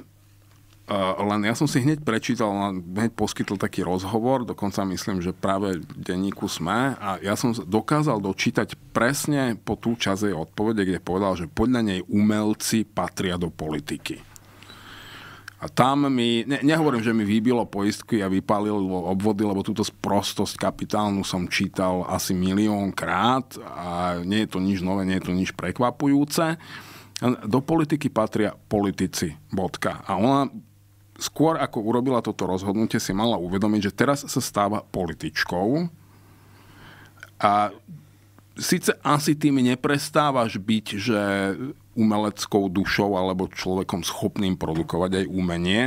Eh, len ja som si hneď prečítal, hneď poskytl taký rozhovor, dokonca myslím, že práve v denníku SME a ja som dokázal dočítať presne po tú čas jej odpovede, kde povedal, že podľa nej umelci patria do politiky. A tam mi, ne, nehovorím, že mi vybilo poistky a vypálilo obvody, lebo túto sprostosť kapitálnu som čítal asi milión krát a nie je to nič nové, nie je to nič prekvapujúce. Do politiky patria politici, bodka. A ona skôr ako urobila toto rozhodnutie, si mala uvedomiť, že teraz sa stáva političkou a síce asi tým neprestávaš byť, že umeleckou dušou alebo človekom schopným produkovať aj umenie,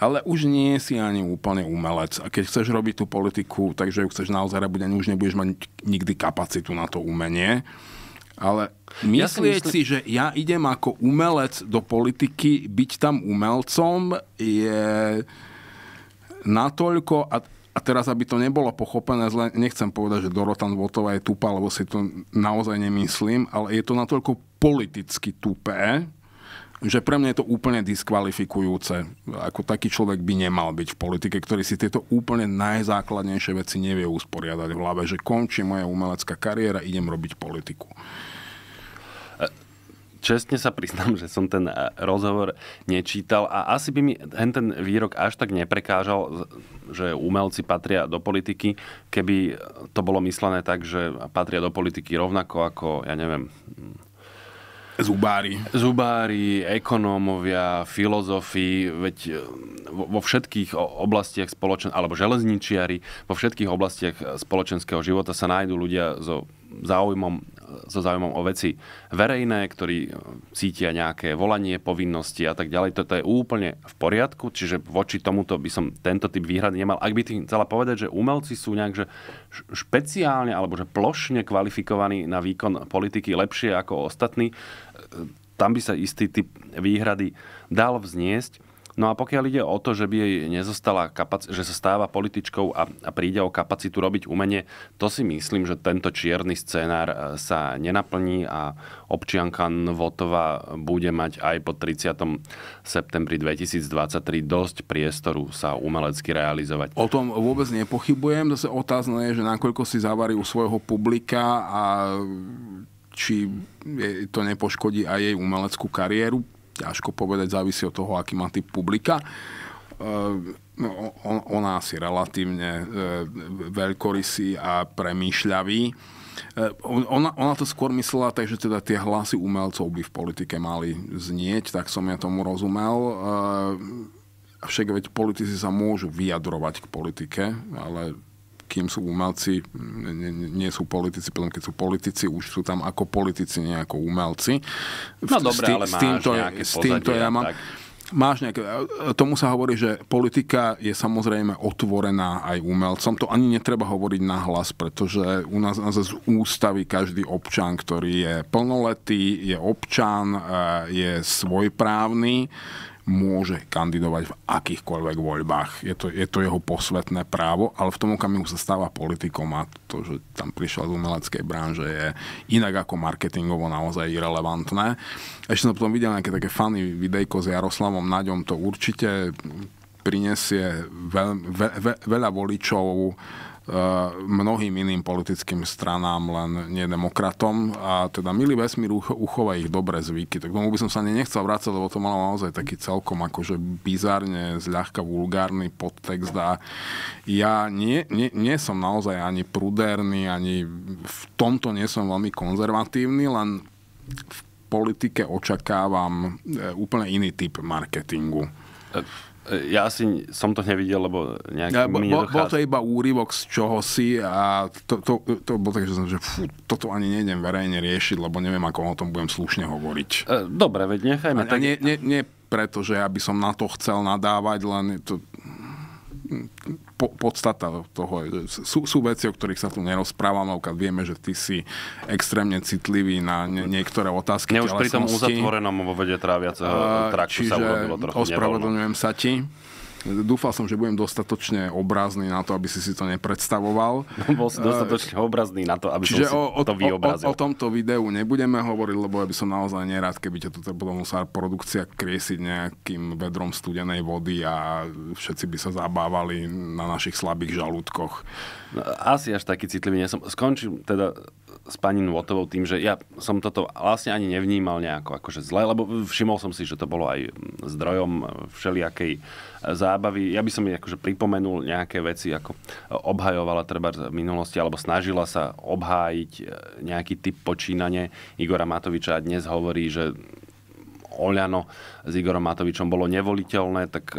ale už nie si ani úplne umelec. A keď chceš robiť tú politiku, takže ju chceš naozaj robiť, ani už nebudeš mať nikdy kapacitu na to umenie ale myslieť ja si, mysli... si, že ja idem ako umelec do politiky, byť tam umelcom je natoľko, a, a teraz aby to nebolo pochopené zle, nechcem povedať, že Dorotan Votová je tupá, lebo si to naozaj nemyslím, ale je to natoľko politicky tupé, že pre mňa je to úplne diskvalifikujúce. Ako taký človek by nemal byť v politike, ktorý si tieto úplne najzákladnejšie veci nevie usporiadať v hlave, že končí moja umelecká kariéra, idem robiť politiku. E, čestne sa priznám, že som ten e, rozhovor nečítal a asi by mi ten výrok až tak neprekážal, že umelci patria do politiky, keby to bolo myslené tak, že patria do politiky rovnako ako, ja neviem, Zubári. Zubári, ekonómovia, filozofi, veď eh, vo všetkých oblastiach spoločen... alebo železničiari, vo všetkých oblastiach eh, spoločenského života sa nájdú ľudia so záujmom so záujmom o veci verejné, ktorí e, cítia nejaké volanie, povinnosti a tak ďalej. Toto je úplne v poriadku, čiže voči tomuto by som tento typ výhrady nemal. Ak by ti chcela povedať, že umelci sú nejak že špeciálne alebo že plošne kvalifikovaní na výkon politiky lepšie ako ostatní, e, tam by sa istý typ výhrady dal vzniesť. No a pokiaľ ide o to, že by jej nezostala kapac- že sa stáva političkou a, a príde o kapacitu robiť umenie, to si myslím, že tento čierny scenár e, sa nenaplní a občianka Votova bude mať aj po 30. septembri 2023 dosť priestoru sa umelecky realizovať. O tom vôbec nepochybujem. Zase otázne je, že nakoľko si zavarí u svojho publika a či to nepoškodí aj jej umeleckú kariéru ťažko povedať, závisí od toho, aký má typ publika. Ehm, no, ona asi relatívne e, veľkorysý a premýšľavý. Ehm, ona, ona to skôr myslela tak, že teda tie hlasy umelcov by v politike mali znieť, tak som ja tomu rozumel. Ehm, Však veď politici sa môžu vyjadrovať k politike, ale kým sú umelci, nie nie sú politici, potom keď sú politici, už sú tam ako politici, nie ako umelci. No dobre, ale máš s týmto, nejaké s týmto ja mám, tak... Máš nejaké, tomu sa hovorí, že politika je samozrejme otvorená aj umelcom. To ani netreba hovoriť nahlas, pretože u nás z ústavy každý občan, ktorý je plnoletý, je občan, e, je svojprávny, môže kandidovať v akýchkoľvek voľbách. Je to, je to jeho posvetné právo, ale v tom okamihu sa stáva politikom a to, že tam prišiel z umeleckej branže, je inak ako marketingovo naozaj irrelevantné. Ešte som potom videl nejaké také fany videjko s Jaroslavom Naďom, to určite prinesie veľ, ve, ve, veľa voličov Eh, mnohým iným politickým stranám, len nie demokratom. A teda milý vesmír uchová ich dobré zvyky. Tak tomu by som sa nechcel vrácať, lebo to malo naozaj taký celkom akože bizárne, zľahka vulgárny podtext. A ja nie, nie, nie som naozaj ani prudérny, ani v tomto nie som veľmi konzervatívny, len v politike očakávam eh, úplne iný typ marketingu. Eh, ja asi som to nevidel, lebo nejak ja, bo, mi bo, Bol to iba úryvok z čohosi a to, to, to bolo tak, že som, že fú, toto ani nejdem verejne riešiť, lebo neviem, ako o tom budem slušne hovoriť. E, dobre, veď nechajme. A, tak... nie, nie, nie preto, že ja by som na to chcel nadávať, len to, po, podstata toho sú, sú veci, o ktorých sa tu nerozprávame, keď vieme, že ty si extrémne citlivý na ne, niektoré otázky. Ne už pri tom uzatvorenom vo vede tráviaceho traktu sa urobilo trochu Ospravedlňujem sa ti. Dúfal som, že budem dostatočne obrazný na to, aby si si to nepredstavoval. No, bol si e, dostatočne obrazný na to, aby Čiže som si o, to vyobrazil. O, o, o tomto videu nebudeme hovoriť, lebo ja by som naozaj nerád, keby ťa toto potom musela produkcia kriesiť nejakým vedrom studenej vody a všetci by sa zabávali na našich slabých žalúdkoch. No, asi až taký citlivý nie som. Skončím teda s pani Nuotovou tým, že ja som toto vlastne ani nevnímal nejako akože zle, lebo všimol som si, že to bolo aj zdrojom všelijakej zábavy. Ja by som jej akože pripomenul nejaké veci, ako obhajovala treba v minulosti, alebo snažila sa obhájiť nejaký typ počínanie Igora Matoviča a dnes hovorí, že Oľano s Igorom Matovičom bolo nevoliteľné, tak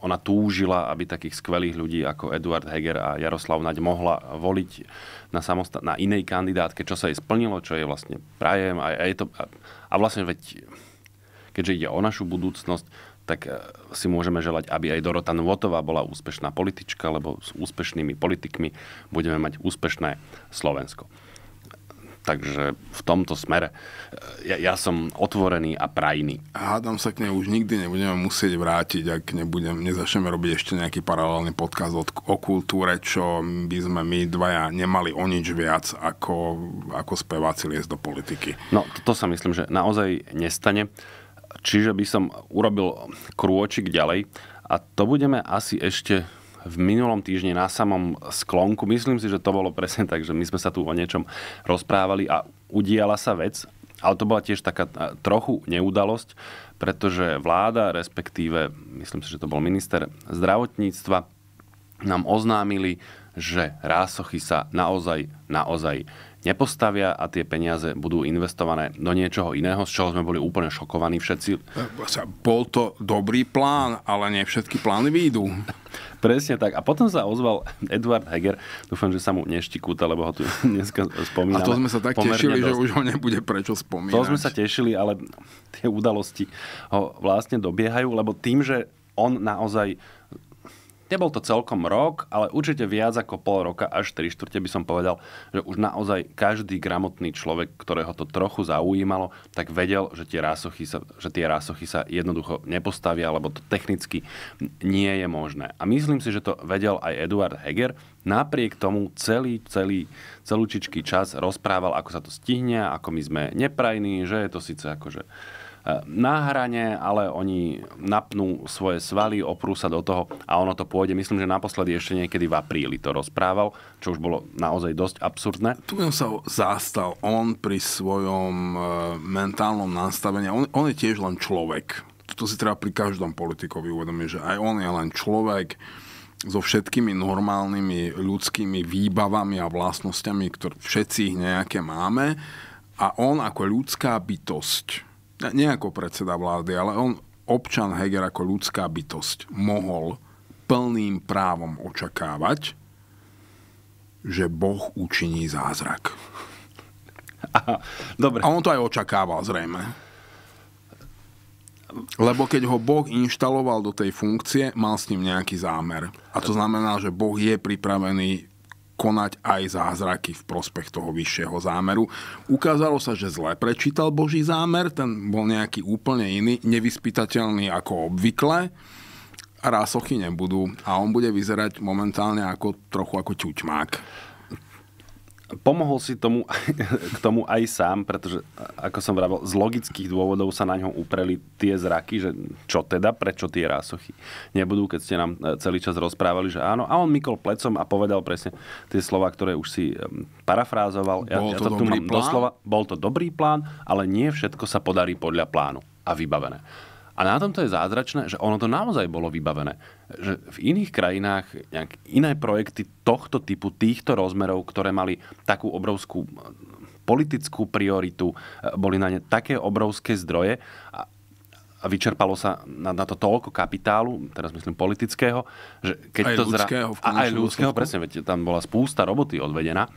ona túžila, aby takých skvelých ľudí ako Eduard Heger a Jaroslav Naď mohla voliť na, samostat- na inej kandidátke, čo sa jej splnilo, čo je vlastne prajem. A, a, je to, a, a vlastne veď, keďže ide o našu budúcnosť, tak e, si môžeme želať, aby aj Dorota Nvotová bola úspešná politička, lebo s úspešnými politikmi budeme mať úspešné Slovensko. Takže v tomto smere e, ja, ja som otvorený a prajný. Hádam sa k nej už nikdy nebudeme musieť vrátiť, ak nebudem, nezačneme robiť ešte nejaký paralelný podkaz o, o kultúre, čo by sme my dvaja nemali o nič viac ako, ako speváci liest do politiky. No to, sa myslím, že naozaj nestane. Čiže by som urobil krôčik ďalej a to budeme asi ešte v minulom týždni na samom sklonku. Myslím si, že to bolo presne tak, že my sme sa tu o niečom rozprávali a udiala sa vec, ale to bola tiež taká trochu neudalosť, pretože vláda, respektíve, myslím si, že to bol minister zdravotníctva, nám oznámili, že rásochy sa naozaj, naozaj nepostavia a tie peniaze budú investované do niečoho iného, z čoho sme boli úplne šokovaní všetci. Bol to dobrý plán, ale nie všetky plány výjdu. Presne tak. A potom sa ozval Edward Heger. Dúfam, že sa mu neštikúta, lebo ho tu dneska spomíname. A to sme sa tak tešili, dosť. že už ho nebude prečo spomínať. To sme sa tešili, ale tie udalosti ho vlastne dobiehajú, lebo tým, že on naozaj Nebol to celkom rok, ale určite viac ako pol roka až 3 štvrte by som povedal, že už naozaj každý gramotný človek, ktorého to trochu zaujímalo, tak vedel, že tie rásochy sa, že tie rásochy sa jednoducho nepostavia, lebo to technicky nie je možné. A myslím si, že to vedel aj Eduard Heger, napriek tomu celý, celý, celúčičký čas rozprával, ako sa to stihne, ako my sme neprajní, že je to síce akože na hrane, ale oni napnú svoje svaly, oprú sa do toho a ono to pôjde. Myslím, že naposledy ešte niekedy v apríli to rozprával, čo už bolo naozaj dosť absurdné. Tu sa zastal on pri svojom e, mentálnom nastavení. On, on je tiež len človek. To si treba pri každom politikovi uvedomiť, že aj on je len človek so všetkými normálnymi ľudskými výbavami a vlastnosťami, ktoré všetci ich nejaké máme. A on ako ľudská bytosť nie ako predseda vlády, ale on občan Heger ako ľudská bytosť mohol plným právom očakávať, že Boh učiní zázrak. Aha, dobre. A on to aj očakával zrejme. Lebo keď ho Boh inštaloval do tej funkcie, mal s ním nejaký zámer. A to znamená, že Boh je pripravený konať aj zázraky v prospech toho vyššieho zámeru. Ukázalo sa, že zle prečítal Boží zámer, ten bol nejaký úplne iný, nevyspytateľný ako obvykle. Rásochy nebudú a on bude vyzerať momentálne ako trochu ako ťuťmák. Pomohol si tomu, k tomu aj sám, pretože, ako som vravel, z logických dôvodov sa na ňom upreli tie zraky, že čo teda, prečo tie rásochy nebudú, keď ste nám e, celý čas rozprávali, že áno. A on mykol plecom a povedal presne tie slova, ktoré už si parafrázoval. Bol ja, to, ja to tu mám plán? doslova. Bol to dobrý plán, ale nie všetko sa podarí podľa plánu a vybavené. A na tomto je zázračné, že ono to naozaj bolo vybavené. Že v iných krajinách nejak iné projekty tohto typu, týchto rozmerov, ktoré mali takú obrovskú eh, politickú prioritu, eh, boli na ne také obrovské zdroje a, a vyčerpalo sa na, na to toľko kapitálu, teraz myslím politického, že keď aj to zra... ľudského, v a aj ľudského, presne, veď tam bola spústa roboty odvedená,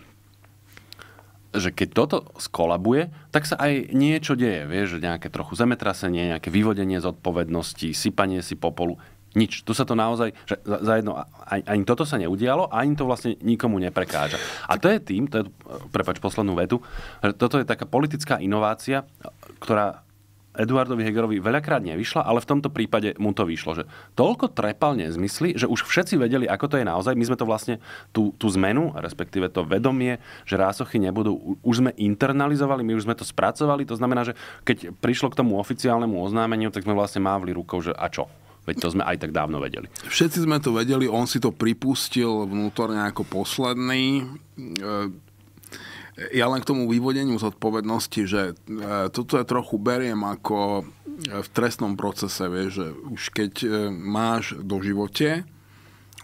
že keď toto skolabuje, tak sa aj niečo deje. Vieš, že nejaké trochu zemetrasenie, nejaké vyvodenie zodpovednosti, sypanie si popolu. Nič. Tu sa to naozaj, že za, za jedno, ani, ani toto sa neudialo, ani to vlastne nikomu neprekáža. A to je tým, to je, e, prepač poslednú vetu, že toto je taká politická inovácia, ktorá Eduardovi Hegerovi veľakrát nevyšla, ale v tomto prípade mu to vyšlo. Že toľko trepal nezmysly, že už všetci vedeli, ako to je naozaj. My sme to vlastne, tú, tú zmenu, respektíve to vedomie, že rásochy nebudú, už sme internalizovali, my už sme to spracovali. To znamená, že keď prišlo k tomu oficiálnemu oznámeniu, tak sme vlastne mávli rukou, že a čo? Veď to sme aj tak dávno vedeli. Všetci sme to vedeli, on si to pripustil vnútorne ako posledný. E- ja len k tomu vyvodeniu zodpovednosti, že e, toto ja trochu beriem ako e, v trestnom procese, vieš, že už keď e, máš do živote,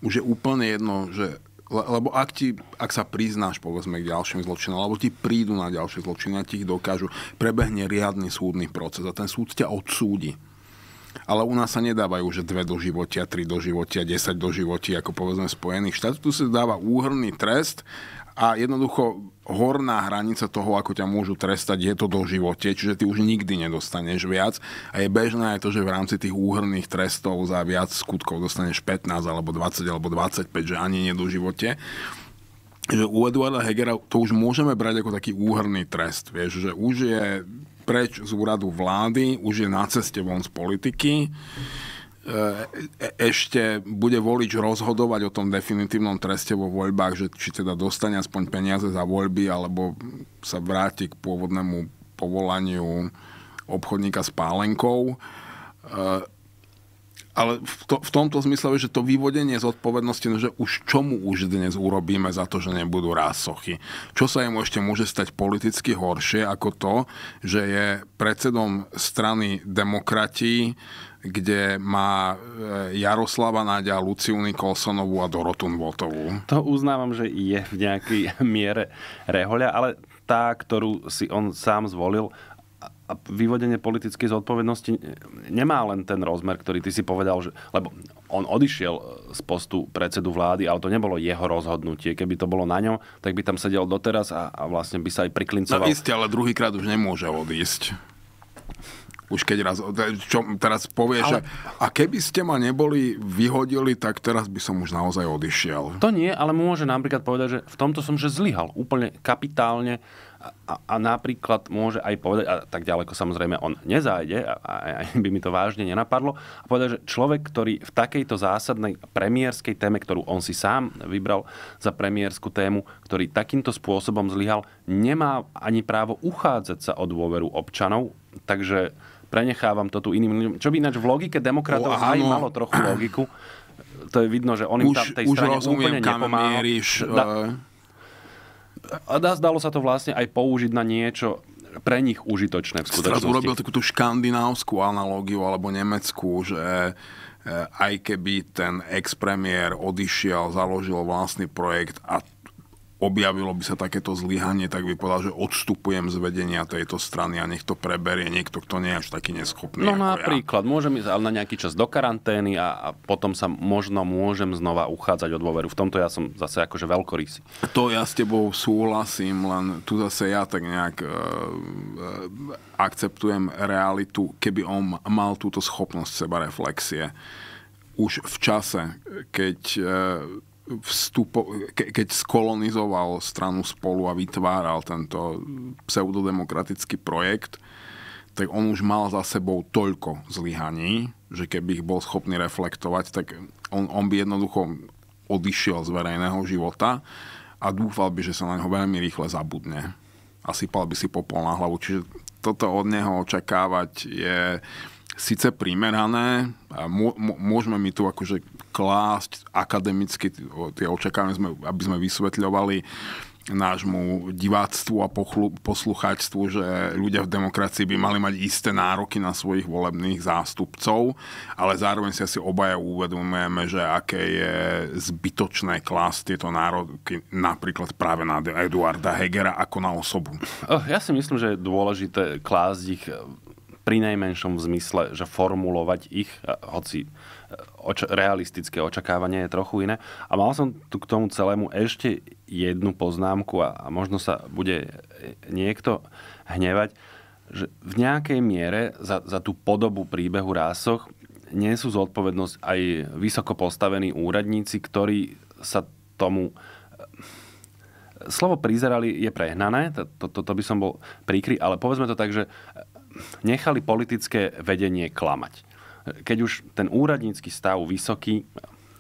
už je úplne jedno, že lebo ak, ti, ak sa priznáš povedzme k ďalším zločinom, alebo ti prídu na ďalšie zločiny a ti ich dokážu, prebehne riadny súdny proces a ten súd ťa odsúdi ale u nás sa nedávajú, že dve do životia, tri do životia, desať do životia, ako povedzme Spojených štátov. Tu sa dáva úhrný trest a jednoducho horná hranica toho, ako ťa môžu trestať, je to do živote, čiže ty už nikdy nedostaneš viac. A je bežné aj to, že v rámci tých úhrných trestov za viac skutkov dostaneš 15 alebo 20 alebo 25, že ani nie do živote že u Eduarda Hegera to už môžeme brať ako taký úhrný trest, vieš, že už je preč z úradu vlády, už je na ceste von z politiky. E, e, ešte bude volič rozhodovať o tom definitívnom treste vo voľbách, že či teda dostane aspoň peniaze za voľby, alebo sa vráti k pôvodnému povolaniu obchodníka s pálenkou. E, ale v, to, v tomto zmysle, že to vyvodenie zodpovednosti, no, že už čomu už dnes urobíme za to, že nebudú rásochy. Čo sa im ešte môže stať politicky horšie ako to, že je predsedom strany demokratí, kde má e, Jaroslava Náďa, Luciu Nikolsonovú a Dorotun Votovú. To uznávam, že je v nejakej miere rehoľa, ale tá, ktorú si on sám zvolil, a vyvodenie politickej zodpovednosti nemá len ten rozmer, ktorý ty si povedal, že, lebo on odišiel e, z postu predsedu vlády, ale to nebolo jeho rozhodnutie. Keby to bolo na ňom, tak by tam sedel doteraz a, a vlastne by sa aj priklincoval. No isté, ale druhýkrát už nemôže odísť. Už keď raz, e, čo teraz povieš, ale... a keby ste ma neboli vyhodili, tak teraz by som už naozaj odišiel. To nie, ale môže napríklad povedať, že v tomto som že zlyhal úplne kapitálne a, a napríklad môže aj povedať, a tak ďaleko samozrejme on nezájde, a, a, a by mi to vážne nenapadlo, a povedať, že človek, ktorý v takejto zásadnej premiérskej téme, ktorú on si sám vybral za premiérskú tému, ktorý takýmto spôsobom zlyhal, nemá ani právo uchádzať sa o dôveru občanov, takže prenechávam to tu iným ľuďom. Čo by ináč v logike demokratov oh, aj malo trochu logiku, to je vidno, že on im tam tej už strane rozumiem, úplne nepomáha. Mieríš, da, eh, a dá, dalo sa to vlastne aj použiť na niečo pre nich užitočné v skutočnosti. Strad urobil takúto škandinávskú analógiu alebo nemeckú, že eh, aj keby ten ex-premiér odišiel, založil vlastný projekt a objavilo by sa takéto zlyhanie, tak by povedal, že odstupujem z vedenia tejto strany a nech to preberie niekto, kto nie je až taký neschopný. No napríklad, ja. môžem ísť na nejaký čas do karantény a, a potom sa možno môžem znova uchádzať o dôveru. V tomto ja som zase akože veľkorysý. To ja s tebou súhlasím, len tu zase ja tak nejak e, e, akceptujem realitu, keby on mal túto schopnosť seba reflexie už v čase, keď e, vstupo, ke, keď skolonizoval stranu spolu a vytváral tento pseudodemokratický projekt, tak on už mal za sebou toľko zlyhaní, že keby ich bol schopný reflektovať, tak on, on by jednoducho odišiel z verejného života a dúfal by, že sa na neho veľmi rýchle zabudne a sypal by si popol na hlavu. Čiže toto od neho očakávať je síce primerané a môžeme my tu akože klásť akademicky tie očakávania, sme, aby sme vysvetľovali nášmu diváctvu a poslucháctvu, že ľudia v demokracii by mali mať isté nároky na svojich volebných zástupcov, ale zároveň si asi obaja uvedomujeme, že aké je zbytočné klásť tieto nároky napríklad práve na Eduarda Hegera ako na osobu. Eh, ja si myslím, že je dôležité klásť ich eh, pri najmenšom v zmysle, že formulovať ich, e, hoci e, oč- realistické očakávanie je trochu iné. A mal som tu k tomu celému ešte jednu poznámku a, a možno sa bude e, niekto hnevať, že v nejakej miere za, za tú podobu príbehu rásoch sú zodpovednosť aj vysoko postavení úradníci, ktorí sa tomu slovo prizerali je prehnané, to, to, to by som bol príkry, ale povedzme to tak, že nechali politické vedenie klamať. Keď už ten úradnícky stav vysoký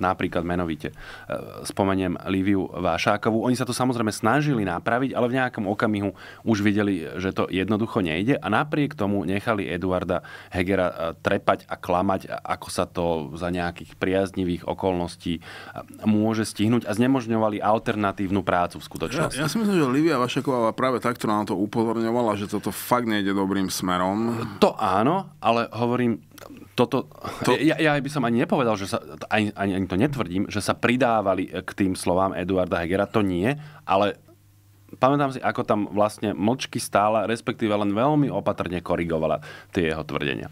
napríklad menovite. E, spomeniem Liviu Vášákovú. Oni sa to samozrejme snažili napraviť, ale v nejakom okamihu už videli, že to jednoducho nejde a napriek tomu nechali Eduarda Hegera e, trepať a klamať, ako sa to za nejakých priaznivých okolností e, môže stihnúť a znemožňovali alternatívnu prácu v skutočnosti. Ja, ja si myslím, že Livia Vašaková práve takto na to upozorňovala, že toto fakt nejde dobrým smerom. To áno, ale hovorím, toto, to... ja, ja by som ani nepovedal, že sa, ani, ani, ani to netvrdím, že sa pridávali eh, k tým slovám Eduarda Hegera, to nie, ale pamätám si, ako tam vlastne mlčky stála, respektíve len veľmi opatrne korigovala tie jeho tvrdenia.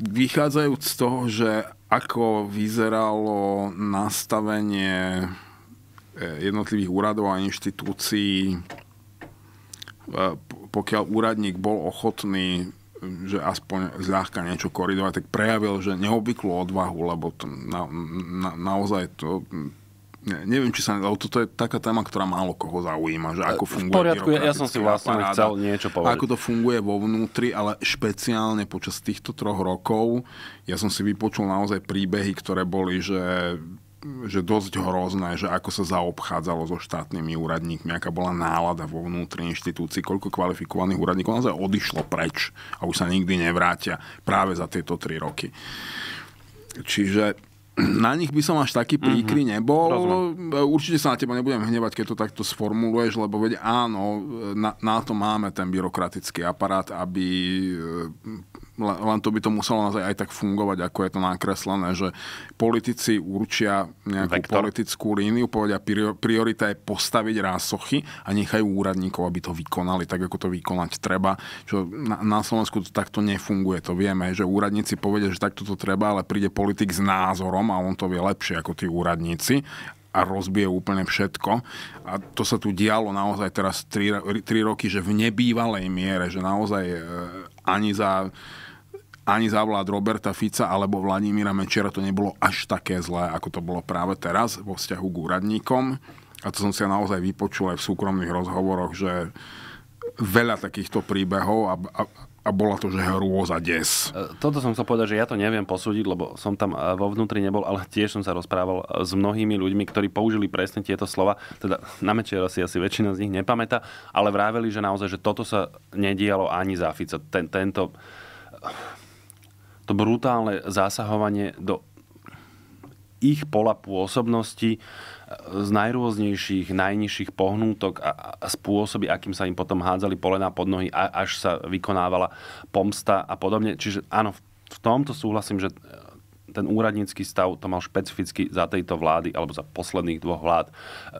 Vychádzajúc z toho, že ako vyzeralo nastavenie eh, jednotlivých úradov a inštitúcií, eh, pokiaľ úradník bol ochotný že aspoň zľahka niečo koridovať, tak prejavil, že neobvyklú odvahu, lebo to na, na, naozaj to ne, neviem, či sa... Lebo toto je taká téma, ktorá málo koho zaujíma, že ako funguje... V poriadku, ja som si vlastne paráda, chcel niečo povedať. Ako to funguje vo vnútri, ale špeciálne počas týchto troch rokov ja som si vypočul naozaj príbehy, ktoré boli, že že dosť hrozné, že ako sa zaobchádzalo so štátnymi úradníkmi, aká bola nálada vo vnútri inštitúcií, koľko kvalifikovaných úradníkov naozaj odišlo preč a už sa nikdy nevrátia práve za tieto tri roky. Čiže na nich by som až taký mhm. príkry mm-hmm. nebol. Rozumiem. Určite sa na teba nebudem hnevať, keď to takto sformuluješ, lebo veď áno, na, na to máme ten byrokratický aparát, aby len to by to muselo naozaj aj tak fungovať, ako je to nakreslené, že politici určia nejakú Vektor. politickú líniu, povedia, priorita je postaviť rásochy a nechajú úradníkov, aby to vykonali tak, ako to vykonať treba. Čo na, na Slovensku to takto nefunguje, to vieme, že úradníci povedia, že takto to treba, ale príde politik s názorom a on to vie lepšie ako tí úradníci a rozbije úplne všetko. A to sa tu dialo naozaj teraz 3, roky, že v nebývalej miere, že naozaj e, ani za ani za vlád Roberta Fica alebo Vladimíra Mečera to nebolo až také zlé, ako to bolo práve teraz vo vzťahu k úradníkom. A to som si naozaj vypočul aj v súkromných rozhovoroch, že veľa takýchto príbehov a, a, a bola to, že hrôza des. Toto som sa povedal, že ja to neviem posúdiť, lebo som tam eh, vo vnútri nebol, ale tiež som sa rozprával eh, s mnohými ľuďmi, ktorí použili presne tieto slova. Teda na mečera si asi väčšina z nich nepamätá, ale vraveli, že naozaj, že toto sa nedialo ani za Fica. Ten, tento to brutálne zásahovanie do ich pola pôsobnosti e, z najrôznejších, najnižších pohnútok a, spôsoby, akým sa im potom hádzali polená pod nohy, až sa vykonávala pomsta a podobne. Čiže áno, v tomto súhlasím, že e, ten úradnícky stav to mal špecificky za tejto vlády alebo za posledných dvoch vlád e,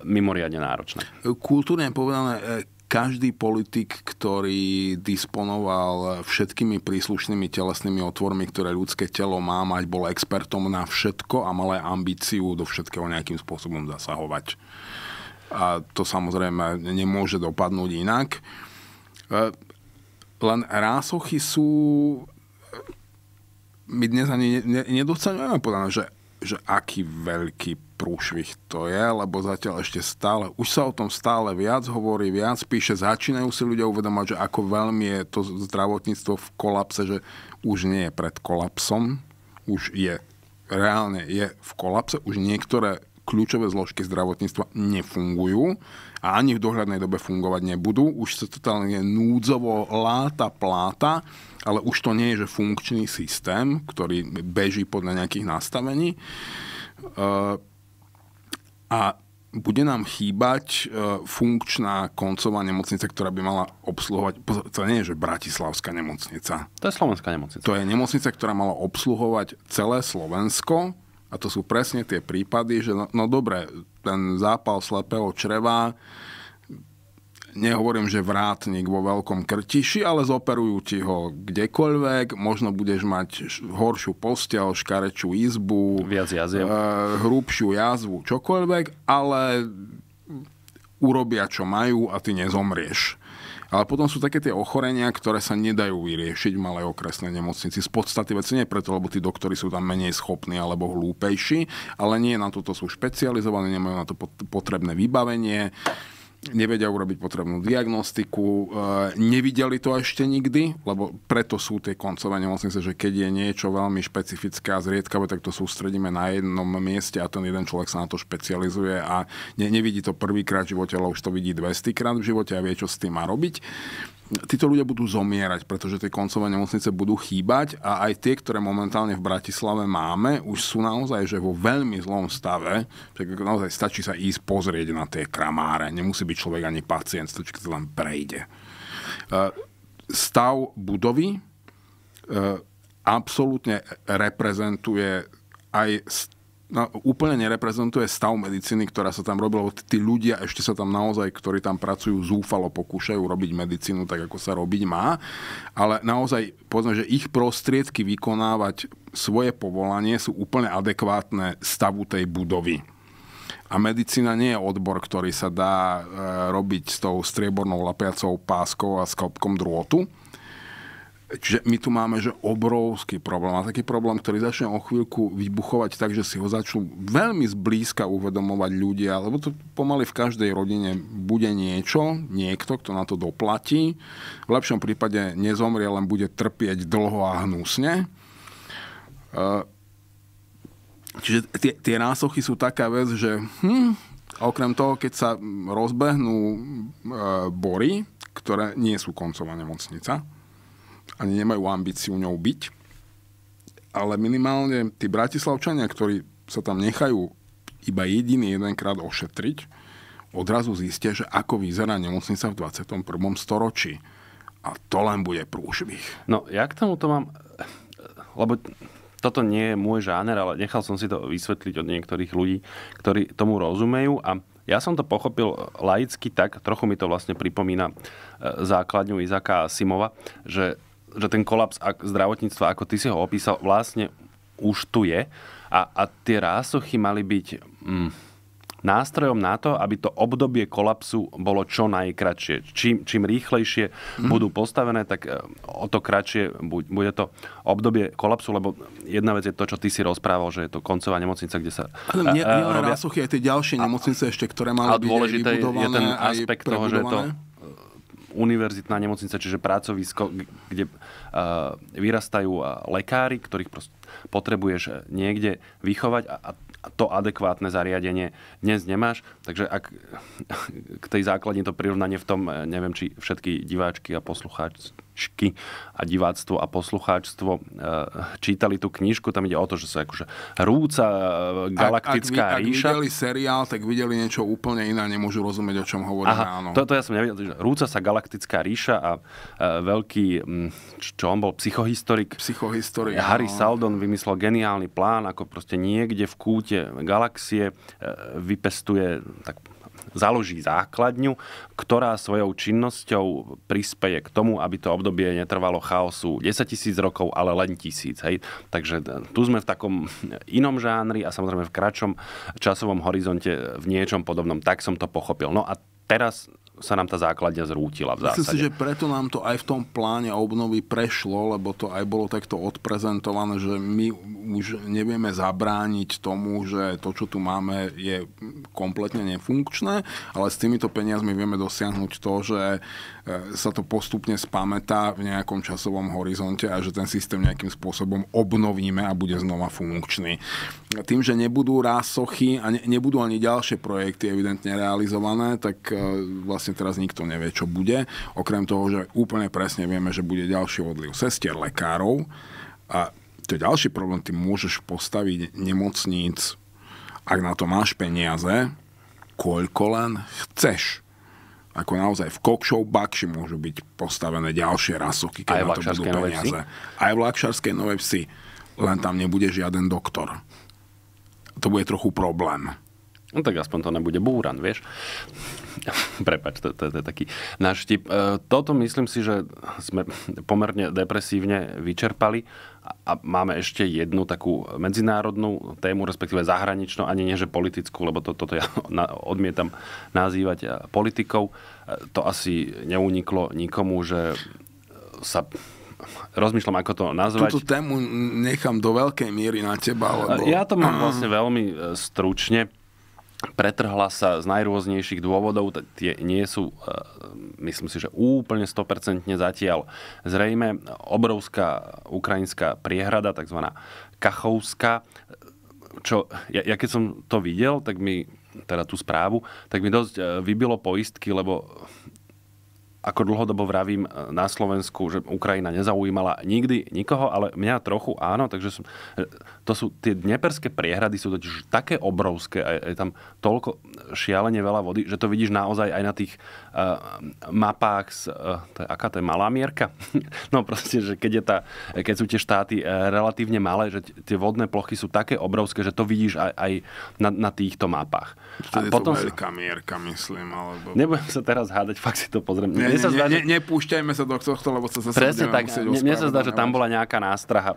mimoriadne náročné. Kultúrne povedané, každý politik, ktorý disponoval všetkými príslušnými telesnými otvormi, ktoré ľudské telo má mať, bol expertom na všetko a mal aj ambíciu do všetkého nejakým spôsobom zasahovať. A to samozrejme nemôže dopadnúť inak. E, len rásochy sú... E, my dnes ani nedocenujeme, že že aký veľký prúšvih to je, lebo zatiaľ ešte stále, už sa o tom stále viac hovorí, viac píše, začínajú si ľudia uvedomať, že ako veľmi je to zdravotníctvo v kolapse, že už nie je pred kolapsom, už je reálne je v kolapse, už niektoré kľúčové zložky zdravotníctva nefungujú a ani v dohľadnej dobe fungovať nebudú. Už sa totálne núdzovo láta pláta, ale už to nie je že funkčný systém, ktorý beží podľa nejakých nastavení. Eh, a bude nám chýbať eh, funkčná koncová nemocnica, ktorá by mala obsluhovať, to nie je, že Bratislavská nemocnica. To je Slovenská nemocnica. To je nemocnica, ktorá mala obsluhovať celé Slovensko, a to sú presne tie prípady, že no, no dobre, ten zápal slepého čreva, nehovorím, že vrátnik vo veľkom krtiši, ale zoperujú ti ho kdekoľvek, možno budeš mať horšiu postel, škarečú izbu, Viac jaziev. E, hrubšiu jazvu, čokoľvek, ale urobia, čo majú a ty nezomrieš. Ale potom sú také tie ochorenia, ktoré sa nedajú vyriešiť v malej okresnej nemocnici. Z podstaty veci nie preto, lebo tí doktori sú tam menej schopní alebo hlúpejší, ale nie na toto sú špecializovaní, nemajú na to potrebné vybavenie nevedia urobiť potrebnú diagnostiku, e, nevideli to ešte nikdy, lebo preto sú tie koncové nemocnice, že keď je niečo veľmi špecifické a zriedkavé, tak to sústredíme na jednom mieste a ten jeden človek sa na to špecializuje a nevidí to prvýkrát v živote, ale už to vidí 200 krát v živote a vie, čo s tým má robiť títo ľudia budú zomierať, pretože tie koncové nemocnice budú chýbať a aj tie, ktoré momentálne v Bratislave máme, už sú naozaj že vo veľmi zlom stave. Naozaj stačí sa ísť pozrieť na tie kramáre. Nemusí byť človek ani pacient, stačí, keď len prejde. E, stav budovy e, absolútne reprezentuje aj no, úplne nereprezentuje stav medicíny, ktorá sa tam robila, lebo tí ľudia ešte sa tam naozaj, ktorí tam pracujú, zúfalo pokúšajú robiť medicínu tak, ako sa robiť má, ale naozaj povedzme, že ich prostriedky vykonávať svoje povolanie sú úplne adekvátne stavu tej budovy. A medicína nie je odbor, ktorý sa dá e, robiť s tou striebornou lapiacou páskou a skopkom drôtu Čiže my tu máme že obrovský problém. A taký problém, ktorý začne o chvíľku vybuchovať tak, že si ho začnú veľmi zblízka uvedomovať ľudia, lebo to pomaly v každej rodine bude niečo, niekto, kto na to doplatí. V lepšom prípade nezomrie, len bude trpieť dlho a hnusne. E, čiže tie, tie násochy sú taká vec, že hm, okrem toho, keď sa rozbehnú e, bory, ktoré nie sú koncová nemocnica, ani nemajú ambíciu ňou byť. Ale minimálne tí bratislavčania, ktorí sa tam nechajú iba jediný jedenkrát ošetriť, odrazu zistia, že ako vyzerá nemocnica v 21. storočí. A to len bude prúšvih. No, ja k tomuto mám... Lebo toto nie je môj žáner, ale nechal som si to vysvetliť od niektorých ľudí, ktorí tomu rozumejú a ja som to pochopil laicky tak, trochu mi to vlastne pripomína e, základňu Izaka Simova, že že ten kolaps zdravotníctva, ako ty si ho opísal, vlastne už tu je a, a tie rásochy mali byť mm, nástrojom na to, aby to obdobie kolapsu bolo čo najkračšie. Čím, čím rýchlejšie mm. budú postavené, tak e, o to kratšie bude to obdobie kolapsu, lebo jedna vec je to, čo ty si rozprával, že je to koncová nemocnica, kde sa Ale nie, nie e, robia... rásochy, aj tie ďalšie nemocnice ešte, ktoré mali byť dôležité je ten aspekt toho, že je to univerzitná nemocnica, čiže pracovisko, kde vyrastajú lekári, ktorých potrebuješ e, niekde vychovať a to adekvátne zariadenie dnes nemáš. Takže ak k tej základni to prirovnanie v tom, e, neviem, či všetky diváčky a poslucháči diváčky a diváctvo a poslucháčstvo e, čítali tú knižku. Tam ide o to, že sa akože rúca e, galaktická ak, ak, ríša. Ak videli seriál, tak videli niečo úplne iné, nemôžu rozumieť, o čom hovorí Aha, ráno. To, to ja som nevidel. Že rúca sa galaktická ríša a e, veľký, čo on bol, psychohistorik. Psychohistorik. Harry no. Saldon vymyslel geniálny plán, ako proste niekde v kúte galaxie vypestuje tak založí základňu, ktorá svojou činnosťou prispeje k tomu, aby to obdobie netrvalo chaosu 10 tisíc rokov, ale len tisíc. Hej. Takže e, tu sme v takom inom žánri a samozrejme v kratšom časovom horizonte v niečom podobnom. Tak som to pochopil. No a teraz sa nám tá základňa zrútila v zásade. Myslím si, že preto nám to aj v tom pláne obnovy prešlo, lebo to aj bolo takto odprezentované, že my už nevieme zabrániť tomu, že to, čo tu máme, je kompletne nefunkčné, ale s týmito peniazmi vieme dosiahnuť to, že E, sa to postupne spamätá v nejakom časovom horizonte a že ten systém nejakým spôsobom obnovíme a bude znova funkčný. Tým, že nebudú rásochy a ne, nebudú ani ďalšie projekty evidentne realizované, tak e, vlastne teraz nikto nevie, čo bude. Okrem toho, že úplne presne vieme, že bude ďalší odliv sestier, lekárov a to je ďalší problém, ty môžeš postaviť nemocníc, ak na to máš peniaze, koľko len chceš ako naozaj v kokšov bakši môžu byť postavené ďalšie rasoky, keď na to budú peniaze. Aj v Lakšarskej Novej Psi. Len tam nebude žiaden doktor. To bude trochu problém. No tak aspoň to nebude búran, vieš. Prepač, to, to, to je taký náš tip. E, toto myslím si, že sme pomerne depresívne vyčerpali a máme ešte jednu takú medzinárodnú tému, respektíve zahraničnú, ani nie, že politickú, lebo to, toto ja odmietam nazývať eh, politikou. Eh, to asi neuniklo nikomu, že eh, sa rozmýšľam, ako to nazvať. Túto tému nechám do veľkej miery na teba. Lebo... Ja to mám vlastne veľmi stručne pretrhla sa z najrôznejších dôvodov, tie nie sú, e, myslím si, že úplne 100% zatiaľ. Zrejme obrovská ukrajinská priehrada, tzv. Kachovská, čo, ja, ja keď som to videl, tak mi teda tú správu, tak mi dosť e, vybilo poistky, lebo ako dlhodobo vravím e, na Slovensku, že Ukrajina nezaujímala nikdy nikoho, ale mňa trochu áno, takže som, e, to sú tie dneperské priehrady sú totiž také obrovské a je tam toľko šialene veľa vody, že to vidíš naozaj aj na tých uh, mapách, z, uh, eh, to je, aká to je malá mierka? no proste, že keď, je tá, keď sú tie štáty uh, relatívne malé, že tie vodné plochy sú také obrovské, že to vidíš aj, aj na, na týchto mapách. To je potom to veľká mierka, myslím. Alebo... Nebudem sa teraz hádať, fakt si to pozriem. Ne, ne, sa zdá, ne, že... nepúšťajme sa do tohto, lebo sa zase Presne tak, mne, mne sa zdá, že tam bola nejaká nástraha,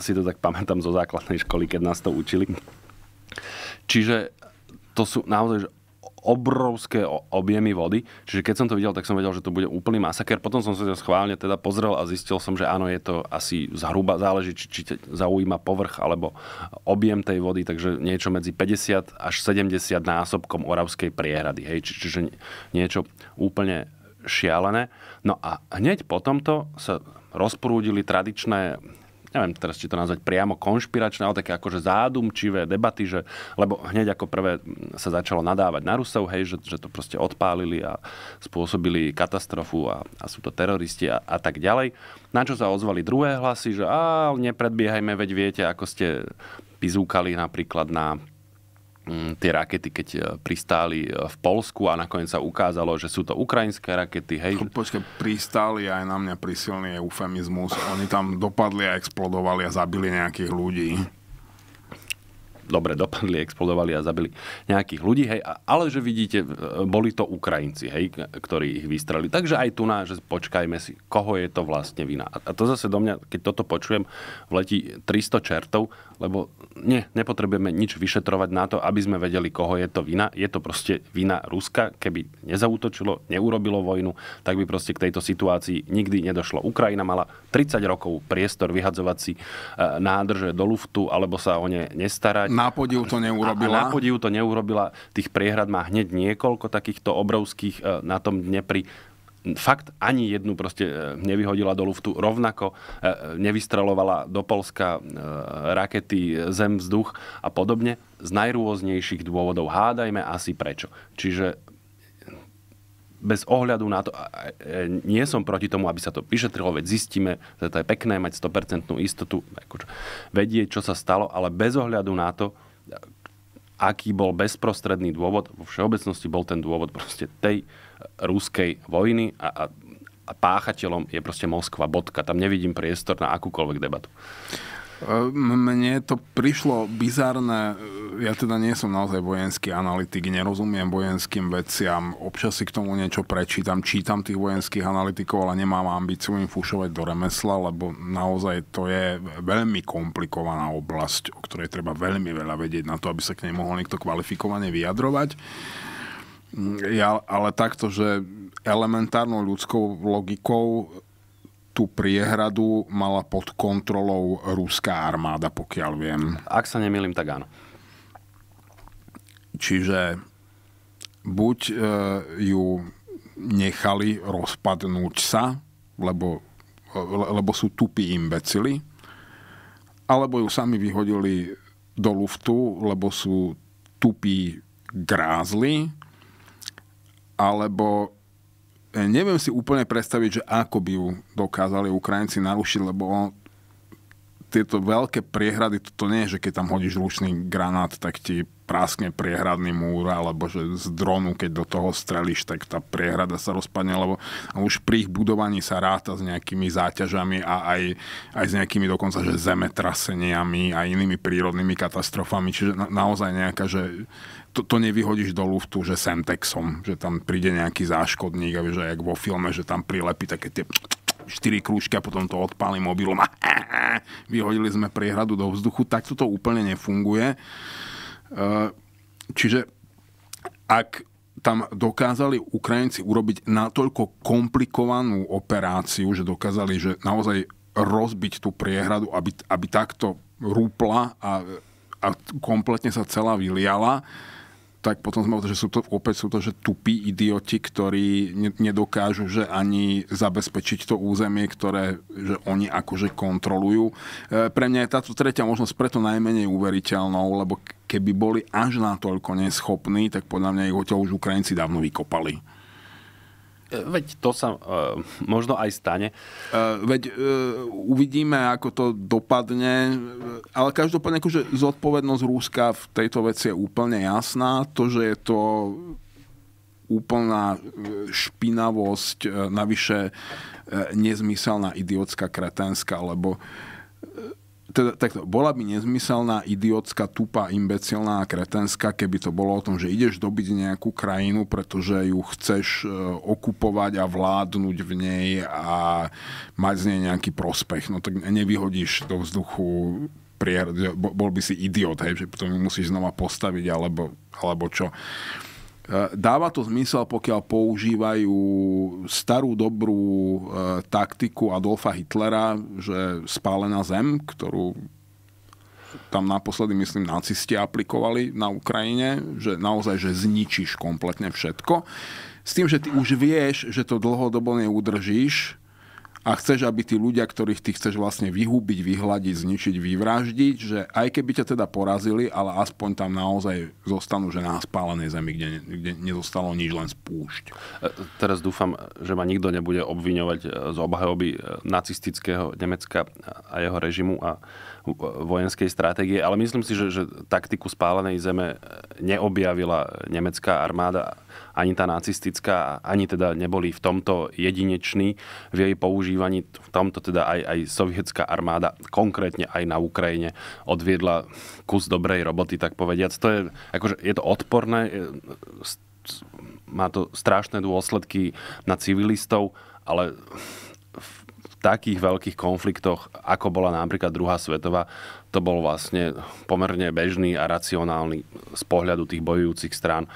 si to tak pamätám zo základnej školy, keď nás to učili. Čiže to sú naozaj že obrovské objemy vody. Čiže keď som to videl, tak som vedel, že to bude úplný masaker. Potom som sa to schválne teda pozrel a zistil som, že áno, je to asi zhruba, záleží, či, či zaujíma povrch alebo objem tej vody, takže niečo medzi 50 až 70 násobkom Oravskej priehrady. Hej, či, čiže niečo úplne šialené. No a hneď po tomto sa rozprúdili tradičné neviem teraz, či to nazvať priamo konšpiračné, ale také akože zádumčivé debaty, že, lebo hneď ako prvé sa začalo nadávať na Rusov, hej, že, že to proste odpálili a spôsobili katastrofu a, a sú to teroristi a, a tak ďalej. Na čo sa ozvali druhé hlasy, že a nepredbiehajme, veď viete, ako ste pizúkali napríklad na Mm, tie rakety, keď e, pristáli e, v Polsku a nakoniec sa ukázalo, že sú to ukrajinské rakety. Hej. Počkej, pristáli aj na mňa prisilný eufemizmus. Oni tam dopadli a explodovali a zabili nejakých ľudí. Dobre, dopadli, explodovali a zabili nejakých ľudí, hej, ale že vidíte, e, boli to Ukrajinci, hej, ktorí ich vystrali. Takže aj tu na, že počkajme si, koho je to vlastne vina. A to zase do mňa, keď toto počujem, vletí 300 čertov, lebo nie, nepotrebujeme nič vyšetrovať na to, aby sme vedeli, koho je to vina. Je to proste vina Ruska. Keby nezautočilo, neurobilo vojnu, tak by proste k tejto situácii nikdy nedošlo. Ukrajina mala 30 rokov priestor vyhadzovať si e, nádrže do luftu, alebo sa o ne nestarať. Na to neurobila. A, a na to neurobila. Tých priehrad má hneď niekoľko takýchto obrovských e, na tom Dnepri fakt ani jednu proste e, nevyhodila do luftu, rovnako e, nevystrelovala do Polska e, rakety, zem, vzduch a podobne z najrôznejších dôvodov. Hádajme asi prečo. Čiže bez ohľadu na to, nie som proti tomu, aby sa to vyšetrilo, veď zistíme, že to je pekné mať 100% istotu, akože vedieť, čo sa stalo, ale bez ohľadu na to, aký bol bezprostredný dôvod, vo všeobecnosti bol ten dôvod proste tej ruskej vojny a, a, a páchateľom je proste Moskva, bodka. Tam nevidím priestor na akúkoľvek debatu. Ehm, mne to prišlo bizarné, ja teda nie som naozaj vojenský analytik, nerozumiem vojenským veciam, občas si k tomu niečo prečítam, čítam tých vojenských analytikov, ale nemám ambíciu im fušovať do remesla, lebo naozaj to je veľmi komplikovaná oblasť, o ktorej treba veľmi veľa vedieť na to, aby sa k nej mohol niekto kvalifikovane vyjadrovať. Ja, ale takto, že elementárnou ľudskou logikou tú priehradu mala pod kontrolou ruská armáda, pokiaľ viem. Ak sa nemýlim, tak áno. Čiže buď e, ju nechali rozpadnúť sa, lebo, e, lebo sú tupí imbecili, alebo ju sami vyhodili do luftu, lebo sú tupí grázli, alebo eh, neviem si úplne predstaviť, že ako by ju dokázali Ukrajinci narušiť, lebo on, tieto veľké priehrady, to nie je, že keď tam hodíš ručný granát, tak ti práskne priehradný múr, alebo že z dronu, keď do toho strelíš, tak tá priehrada sa rozpadne, lebo už pri ich budovaní sa ráta s nejakými záťažami a aj, aj s nejakými dokonca, že zemetraseniami a inými prírodnými katastrofami. Čiže na, naozaj nejaká, že to, to nevyhodíš do luftu, že semtexom, že tam príde nejaký záškodník a vieš, jak vo filme, že tam prilepí také tie 4 krúžky a potom to odpálim mobilom a vyhodili sme priehradu do vzduchu. Tak toto úplne nefunguje. E, čiže ak tam dokázali Ukrajinci urobiť natoľko komplikovanú operáciu, že dokázali že naozaj rozbiť tú priehradu, aby, aby takto rúpla a, a kompletne sa celá vyliala, tak potom sme že sú to opäť sú to, že tupí idioti, ktorí nedokážu že ani zabezpečiť to územie, ktoré že oni akože kontrolujú. E, pre mňa je táto tretia možnosť preto najmenej uveriteľnou, lebo keby boli až natoľko neschopní, tak podľa mňa ich odtiaľ už Ukrajinci dávno vykopali. E, veď to sa uh, možno aj stane. Uh, veď uh, uvidíme, ako to dopadne, ale každopádne akože zodpovednosť Rúska v tejto veci je úplne jasná. To, že je to úplná špinavosť, navyše nezmyselná, idiotská, kretenská, lebo uh, teda, takto, bola by nezmyselná, idiotská, tupa imbecilná a kretenská, keby to bolo o tom, že ideš dobiť nejakú krajinu, pretože ju chceš eh, okupovať a vládnuť v nej a mať z nej nejaký prospech. No tak nevyhodíš do vzduchu prier, bol by si idiot, hej, že potom musíš znova postaviť alebo, alebo čo. E, dáva to zmysel, pokiaľ používajú starú dobrú e, taktiku Adolfa Hitlera, že spálená zem, ktorú tam naposledy, myslím, nacisti aplikovali na Ukrajine, že naozaj, že zničíš kompletne všetko. S tým, že ty už vieš, že to dlhodobo neudržíš, a chceš, aby tí ľudia, ktorých ty chceš vlastne vyhúbiť, vyhľadiť, zničiť, vyvraždiť, že aj keby ťa teda porazili, ale aspoň tam naozaj zostanú, že na spálenej zemi, kde, kde nezostalo nič, len spúšť. E, teraz dúfam, že ma nikto nebude obviňovať e, z obhajoby e, nacistického Nemecka a jeho režimu a vojenskej stratégie, ale myslím si, že, že taktiku spálenej zeme neobjavila nemecká armáda ani tá nacistická, ani teda neboli v tomto jedineční v jej používaní. V tomto teda aj, aj sovietská armáda, konkrétne aj na Ukrajine, odviedla kus dobrej roboty, tak povediac. To je, akože, je to odporné, má to strašné dôsledky na civilistov, ale v takých veľkých konfliktoch, ako bola napríklad druhá svetová, to bol vlastne pomerne bežný a racionálny z pohľadu tých bojujúcich strán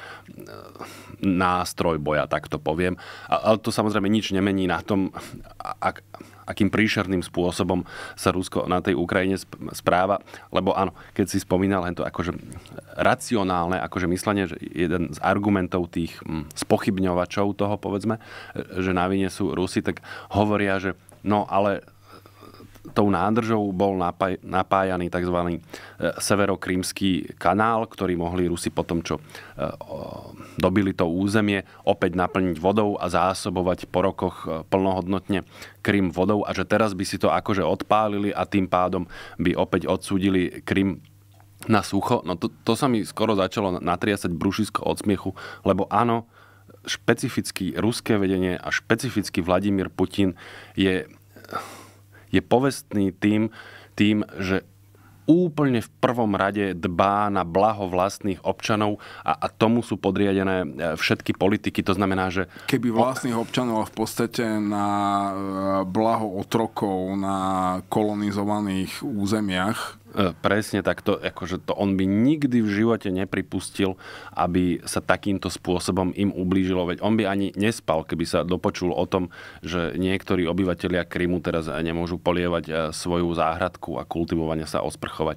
nástroj boja, tak to poviem. Ale to samozrejme nič nemení na tom, ak, akým príšerným spôsobom sa Rusko na tej Ukrajine správa. Lebo áno, keď si spomínal len to akože racionálne, akože myslenie, že jeden z argumentov tých hm, spochybňovačov toho, povedzme, e, že na vine sú Rusi, tak hovoria, že no ale tou nádržou bol napaj, napájaný tzv. E, severokrímsky kanál, ktorý mohli Rusi po tom, čo e, dobili to územie, opäť naplniť vodou a zásobovať po rokoch e, plnohodnotne Krym vodou a že teraz by si to akože odpálili a tým pádom by opäť odsúdili Krym na sucho. No to, to sa mi skoro začalo natriasať brušisko od smiechu, lebo áno, špecificky ruské vedenie a špecificky Vladimír Putin je je povestný tým, tým, že úplne v prvom rade dbá na blaho vlastných občanov a, a tomu sú podriadené e, všetky politiky. To znamená, že... Keby vlastných občanov, v podstate na e, blaho otrokov na kolonizovaných územiach, E, presne takto, akože to on by nikdy v živote nepripustil, aby sa takýmto spôsobom im ublížilo. Veď on by ani nespal, keby sa dopočul o tom, že niektorí obyvateľia Krymu teraz nemôžu polievať e, svoju záhradku a kultivovanie sa osprchovať.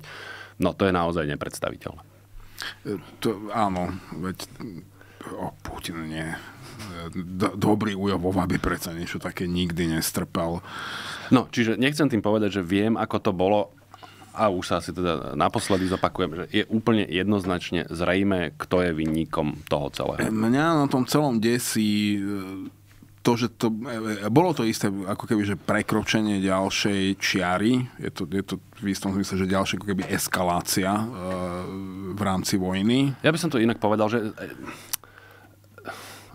No to je naozaj nepredstaviteľné. E, to, áno, veď o, Putin nie. Do, dobrý Ujovov, aby predsa niečo také nikdy nestrpel. No, čiže nechcem tým povedať, že viem, ako to bolo a už sa asi teda naposledy zopakujem, že je úplne jednoznačne zrejme, kto je vinníkom toho celého. Mňa na tom celom desí e, to, že to, e, e, bolo to isté ako keby, že prekročenie ďalšej čiary, je to, je to v istom zmysle, že ďalšia ako keby eskalácia e, v rámci vojny. Ja by som to inak povedal, že,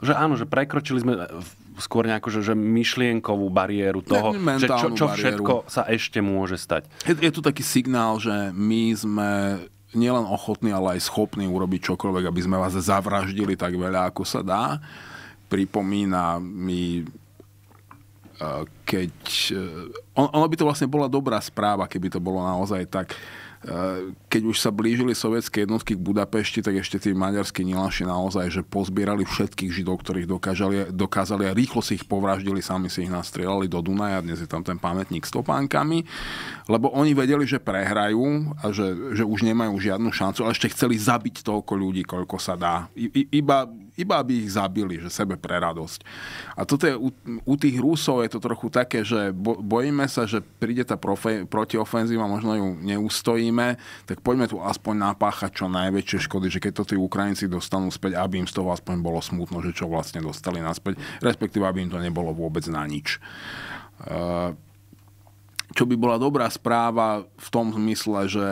že áno, že prekročili sme v skôr nejakú že, že myšlienkovú bariéru toho, ne, že čo, čo všetko bariéru. sa ešte môže stať. Je, je tu taký signál, že my sme nielen ochotní, ale aj schopní urobiť čokoľvek, aby sme vás zavraždili tak veľa, ako sa dá. Pripomína mi e, keď... E, ono by to vlastne bola dobrá správa, keby to bolo naozaj tak, Eh, keď už sa blížili sovietské jednotky k Budapešti, tak ešte tí maďarskí nilaši naozaj, že pozbierali všetkých židov, ktorých dokážali, dokázali a rýchlo si ich povraždili, sami si ich nastrieľali do Dunaja, dnes je tam ten pamätník s topánkami, lebo oni vedeli, že prehrajú a že, že už nemajú žiadnu šancu, ale ešte chceli zabiť toľko ľudí, koľko sa dá. I, iba iba aby ich zabili, že sebe pre radosť. A toto je, u, u tých Rusov je to trochu také, že bo, bojíme sa, že príde tá profe, protiofenzíva, možno ju neustojíme, tak poďme tu aspoň napáchať čo najväčšie škody, že keď to tí Ukrajinci dostanú späť, aby im z toho aspoň bolo smutno, že čo vlastne dostali naspäť, respektíve aby im to nebolo vôbec na nič. Uh, čo by bola dobrá správa v tom zmysle, že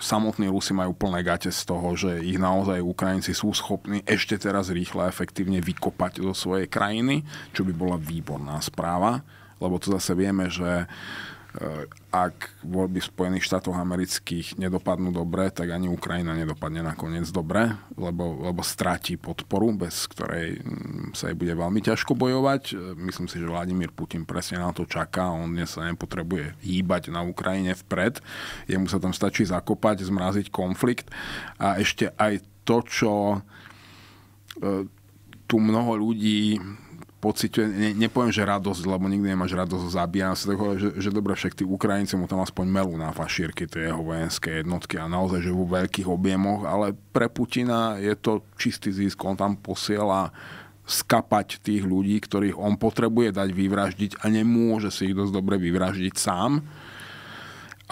samotní Rusi majú plné gate z toho, že ich naozaj Ukrajinci sú schopní ešte teraz rýchle a efektívne vykopať zo svojej krajiny, čo by bola výborná správa, lebo to zase vieme, že Eh, ak voľby v Spojených štátov amerických nedopadnú dobre, tak ani Ukrajina nedopadne nakoniec dobre, lebo, lebo stráti podporu, bez ktorej mm, sa jej bude veľmi ťažko bojovať. Eh, myslím si, že Vladimír Putin presne na to čaká, on dnes sa nepotrebuje hýbať na Ukrajine vpred, jemu sa tam stačí zakopať, zmraziť konflikt a ešte aj to, čo eh, tu mnoho ľudí pociťuje, ne, nepoviem, že radosť, lebo nikdy nemáš radosť zo zabíjania sa, toho, že, že dobre, však tí Ukrajinci mu tam aspoň melú na fašírky, tie jeho vojenské jednotky a naozaj, že vo veľkých objemoch, ale pre Putina je to čistý zisk, on tam posiela skapať tých ľudí, ktorých on potrebuje dať vyvraždiť a nemôže si ich dosť dobre vyvraždiť sám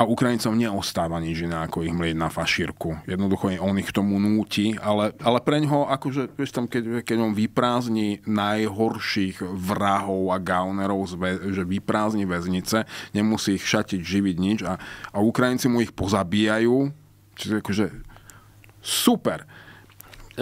a Ukrajincom neostáva nič iné, ako ich mlieť na fašírku. Jednoducho on ich k tomu núti, ale, ale preň ho, akože, vieš tam, keď, keď on vyprázdni najhorších vrahov a gaunerov, že vyprázdni väznice, nemusí ich šatiť, živiť nič a, a Ukrajinci mu ich pozabíjajú, čiže akože super.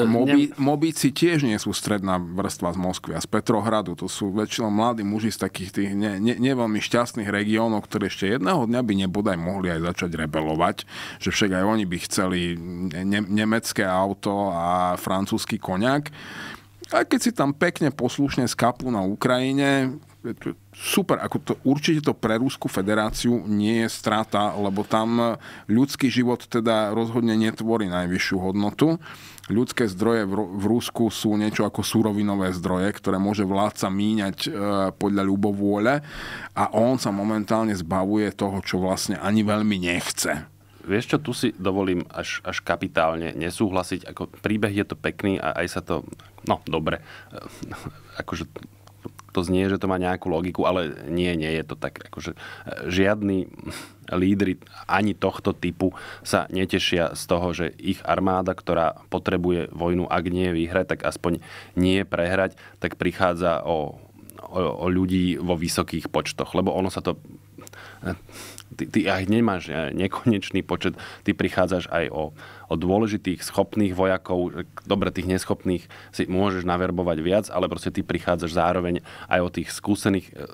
Mobíci Mobici tiež nie sú stredná vrstva z Moskvy a z Petrohradu. To sú väčšinou mladí muži z takých tých ne, ne, neveľmi šťastných regiónov, ktoré ešte jedného dňa by nebodaj mohli aj začať rebelovať, že však aj oni by chceli ne, nemecké auto a francúzsky koniak. A keď si tam pekne poslušne skapú na Ukrajine, super, ako to, určite to pre Rusku federáciu nie je strata, lebo tam e, ľudský život teda rozhodne netvorí najvyššiu hodnotu. Ľudské zdroje v Rusku sú niečo ako súrovinové zdroje, ktoré môže vládca míňať e, podľa ľubovôle a on sa momentálne zbavuje toho, čo vlastne ani veľmi nechce vieš čo, tu si dovolím až, až kapitálne nesúhlasiť. Ako príbeh je to pekný a aj sa to... No, dobre. E, akože to znie, že to má nejakú logiku, ale nie, nie je to tak. Akože e, žiadny lídry ani tohto typu sa netešia z toho, že ich armáda, ktorá potrebuje vojnu, ak nie vyhrať, tak aspoň nie prehrať, tak prichádza o, o, o ľudí vo vysokých počtoch. Lebo ono sa to e, ty, ty aj nemáš e, nekonečný počet, ty prichádzaš aj o, o dôležitých, schopných vojakov, dobre, tých neschopných si môžeš naverbovať viac, ale proste ty prichádzaš zároveň aj o tých skúsených e,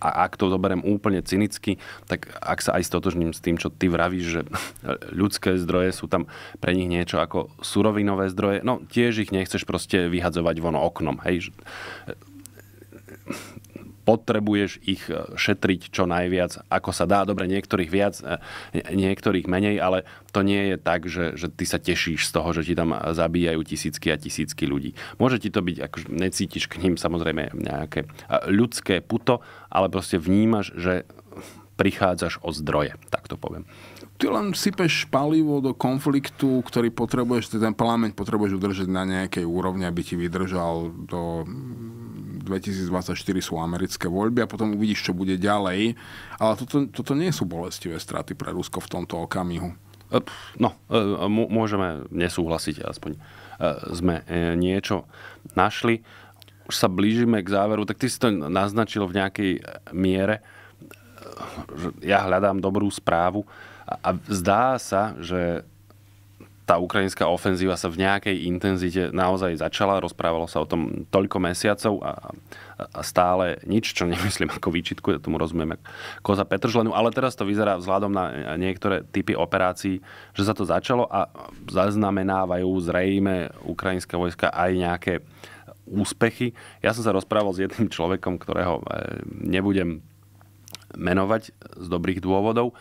a ak to zoberiem úplne cynicky, tak ak sa aj stotožním s tým, čo ty vravíš, že ľudské zdroje sú tam pre nich niečo ako surovinové zdroje, no tiež ich nechceš proste vyhadzovať von oknom. Hej? E, potrebuješ ich e, šetriť čo najviac, ako sa dá. Dobre, niektorých viac, e, niektorých menej, ale to nie je tak, že, že ty sa tešíš z toho, že ti tam zabíjajú tisícky a tisícky ľudí. Môže ti to byť, ako necítiš k ním samozrejme nejaké e, ľudské puto, ale proste vnímaš, že prichádzaš o zdroje, tak to poviem ty len sypeš palivo do konfliktu, ktorý potrebuješ, ten parlament potrebuješ udržať na nejakej úrovni, aby ti vydržal do 2024 mm, sú americké voľby a potom uvidíš, čo bude ďalej. Ale toto, toto nie sú bolestivé straty pre Rusko v tomto okamihu. E, no, e, e, môžeme nesúhlasiť, aspoň sme niečo našli. Už sa blížime k záveru, tak ty si to naznačil v nejakej miere. Ja hľadám dobrú správu a zdá sa, že tá ukrajinská ofenzíva sa v nejakej intenzite naozaj začala, rozprávalo sa o tom toľko mesiacov a, a stále nič, čo nemyslím ako výčitku, ja tomu rozumiem ako za Petržlenu, ale teraz to vyzerá vzhľadom na niektoré typy operácií, že sa to začalo a zaznamenávajú zrejme ukrajinské vojska aj nejaké úspechy. Ja som sa rozprával s jedným človekom, ktorého e, nebudem menovať z dobrých dôvodov,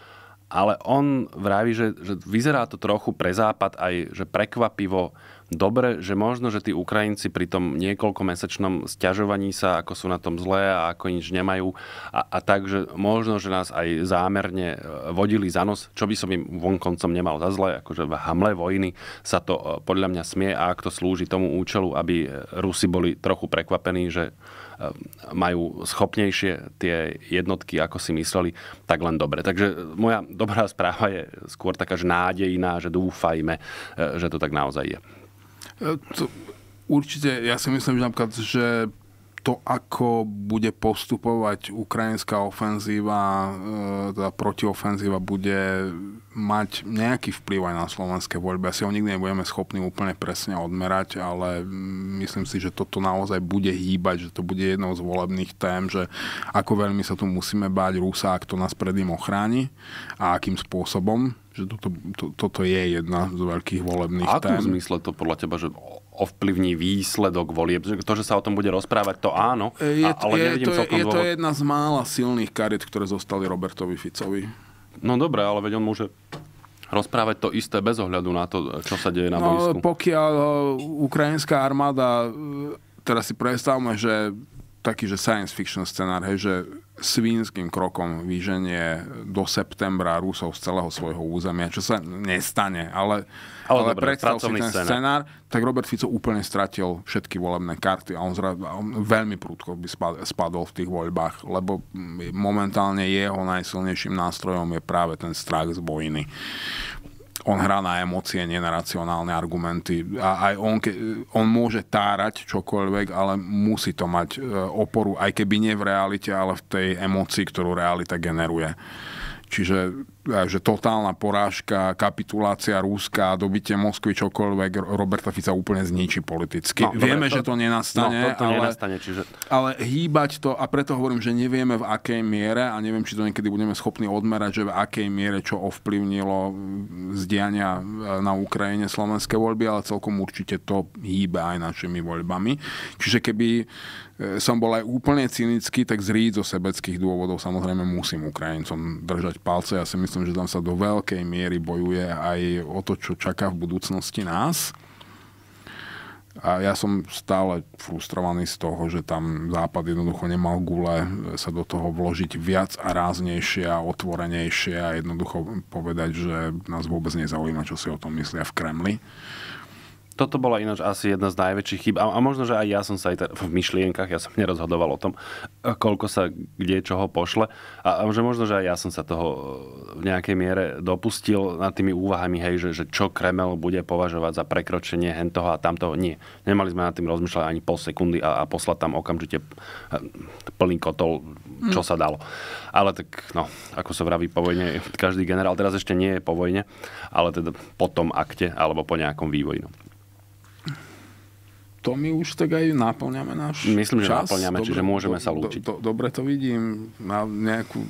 ale on vraví, že, že vyzerá to trochu pre Západ aj že prekvapivo dobre, že možno, že tí Ukrajinci pri tom niekoľkomesačnom sťažovaní sa, ako sú na tom zlé a ako nič nemajú a, a tak, že možno, že nás aj zámerne e, vodili za nos, čo by som im vonkoncom nemal za zlé, akože v hamle vojny sa to e, podľa mňa smie a ak to slúži tomu účelu, aby e, Rusi boli trochu prekvapení, že Ehm, majú schopnejšie tie jednotky, ako si mysleli, tak len dobre. Takže moja dobrá správa je skôr taká, že nádejná, že dúfajme, e, že to tak naozaj je. E, to, určite, ja si myslím, že napríklad, že to, ako bude postupovať ukrajinská ofenzíva, e, teda protiofenzíva, bude mať nejaký vplyv aj na slovenské voľby. Asi ho nikdy nebudeme schopní úplne presne odmerať, ale myslím si, že toto naozaj bude hýbať, že to bude jednou z volebných tém, že ako veľmi sa tu musíme báť Rusa, ak to nás pred ním ochráni a akým spôsobom že toto, to, toto je jedna z veľkých volebných a tém. A v zmysle to podľa teba, že ovplyvní výsledok volieb. To, že sa o tom bude rozprávať, to áno, e, je to, ale je, nevidím to, celkom je, je to jedna z mála silných kariet, ktoré zostali Robertovi Ficovi. No dobré, ale veď on môže rozprávať to isté bez ohľadu na to, čo sa deje na no, boisku. Pokiaľ e, ukrajinská armáda, e, teraz si predstavme, že taký, že science fiction scenár, hej, že svínským krokom vyženie do septembra Rusov z celého svojho územia, čo sa nestane, ale ale, ale dobre, pracovný si ten scenár. tak Robert Fico úplne stratil všetky volebné karty a on, zra, on veľmi prúdko by spadol v tých voľbách, lebo momentálne jeho najsilnejším nástrojom je práve ten strach z bojiny on hrá na emócie, nie na racionálne argumenty. A aj on, on môže tárať čokoľvek, ale musí to mať e, oporu, aj keby nie v realite, ale v tej emócii, ktorú realita generuje. Čiže že totálna porážka, kapitulácia Rúska, dobitie Moskvy, čokoľvek, Roberta Fica úplne zničí politicky. No, Vieme, dobre, to, že to nenastane, no, to ale, nenastane čiže... ale hýbať to, a preto hovorím, že nevieme v akej miere, a neviem, či to niekedy budeme schopní odmerať, že v akej miere čo ovplyvnilo zdiania e, na Ukrajine slovenské voľby, ale celkom určite to hýbe aj našimi voľbami. Čiže keby e, som bol aj úplne cynický, tak zríť zo sebeckých dôvodov samozrejme musím Ukrajincom držať palce. Ja si myslím, myslím, že tam sa do veľkej miery bojuje aj o to, čo čaká v budúcnosti nás. A ja som stále frustrovaný z toho, že tam Západ jednoducho nemal gule sa do toho vložiť viac a ráznejšie a otvorenejšie a jednoducho povedať, že nás vôbec nezaujíma, čo si o tom myslia v Kremli. Toto bola ináč asi jedna z najväčších chyb. A, a možno, že aj ja som sa aj teda- v myšlienkach, ja som nerozhodoval o tom, e, koľko sa kde čoho pošle. A, a že možno, že aj ja som sa toho e, v nejakej miere dopustil nad tými úvahami, hej, že, že čo Kreml bude považovať za prekročenie toho a tamtoho. Nie. Nemali sme nad tým rozmýšľať ani pol sekundy a, a poslať tam okamžite e, plný kotol, čo mm. sa dalo. Ale tak, no, ako sa vraví po vojne, každý generál teraz ešte nie je po vojne, ale teda po tom akte alebo po nejakom vývoji. No to my už tak aj naplňame náš Myslím, že naplňame, dobre, čiže môžeme do, sa lúčiť. Do, do, dobre to vidím. Na nejakú...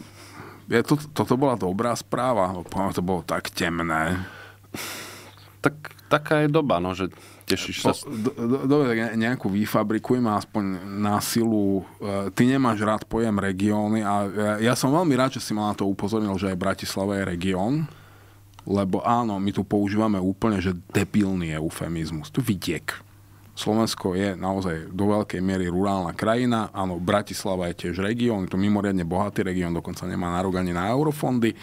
Je to, toto bola dobrá správa. To bolo tak temné. Tak, taká je doba, no, že tešíš sa. Dobre, do, tak nejakú vyfabrikujme aspoň na silu. E, ty nemáš rád pojem regióny a e, ja som veľmi rád, že si ma na to upozornil, že aj Bratislava je región. Lebo áno, my tu používame úplne, že debilný eufemizmus. Tu vidiek. Slovensko je naozaj do veľkej miery rurálna krajina. Áno, Bratislava je tiež región, je to mimoriadne bohatý región, dokonca nemá nárok ani na eurofondy. E,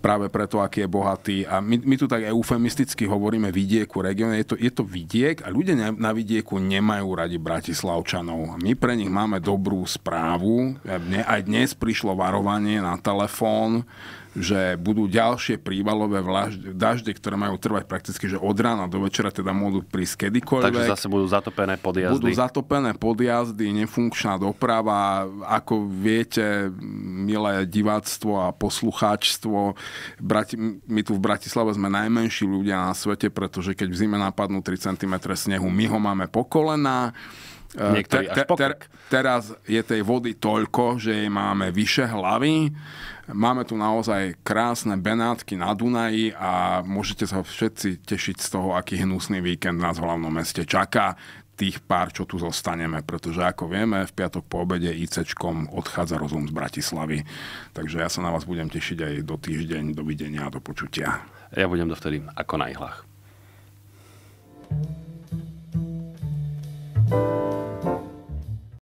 práve preto, aký je bohatý. A my, my tu tak eufemisticky hovoríme vidieku regióne. Je to, je to vidiek a ľudia na vidieku nemajú radi Bratislavčanov. My pre nich máme dobrú správu. E, aj dnes prišlo varovanie na telefón že budú ďalšie prívalové dažde, ktoré majú trvať prakticky že od rána do večera, teda môžu prísť kedykoľvek. Takže zase budú zatopené podjazdy. Budú zatopené podjazdy, nefunkčná doprava. Ako viete, milé diváctvo a poslucháčstvo, my tu v Bratislave sme najmenší ľudia na svete, pretože keď v zime napadnú 3 cm snehu, my ho máme po kolená. E, Niektorí až te, te, Teraz je tej vody toľko, že jej máme vyše hlavy. Máme tu naozaj krásne Benátky na Dunaji a môžete sa všetci tešiť z toho, aký hnusný víkend nás v hlavnom meste čaká tých pár, čo tu zostaneme, pretože ako vieme, v piatok po obede ICčkom odchádza rozum z Bratislavy. Takže ja sa na vás budem tešiť aj do týždeň, do videnia a do počutia. Ja budem dovtedy ako na ihlách. thank you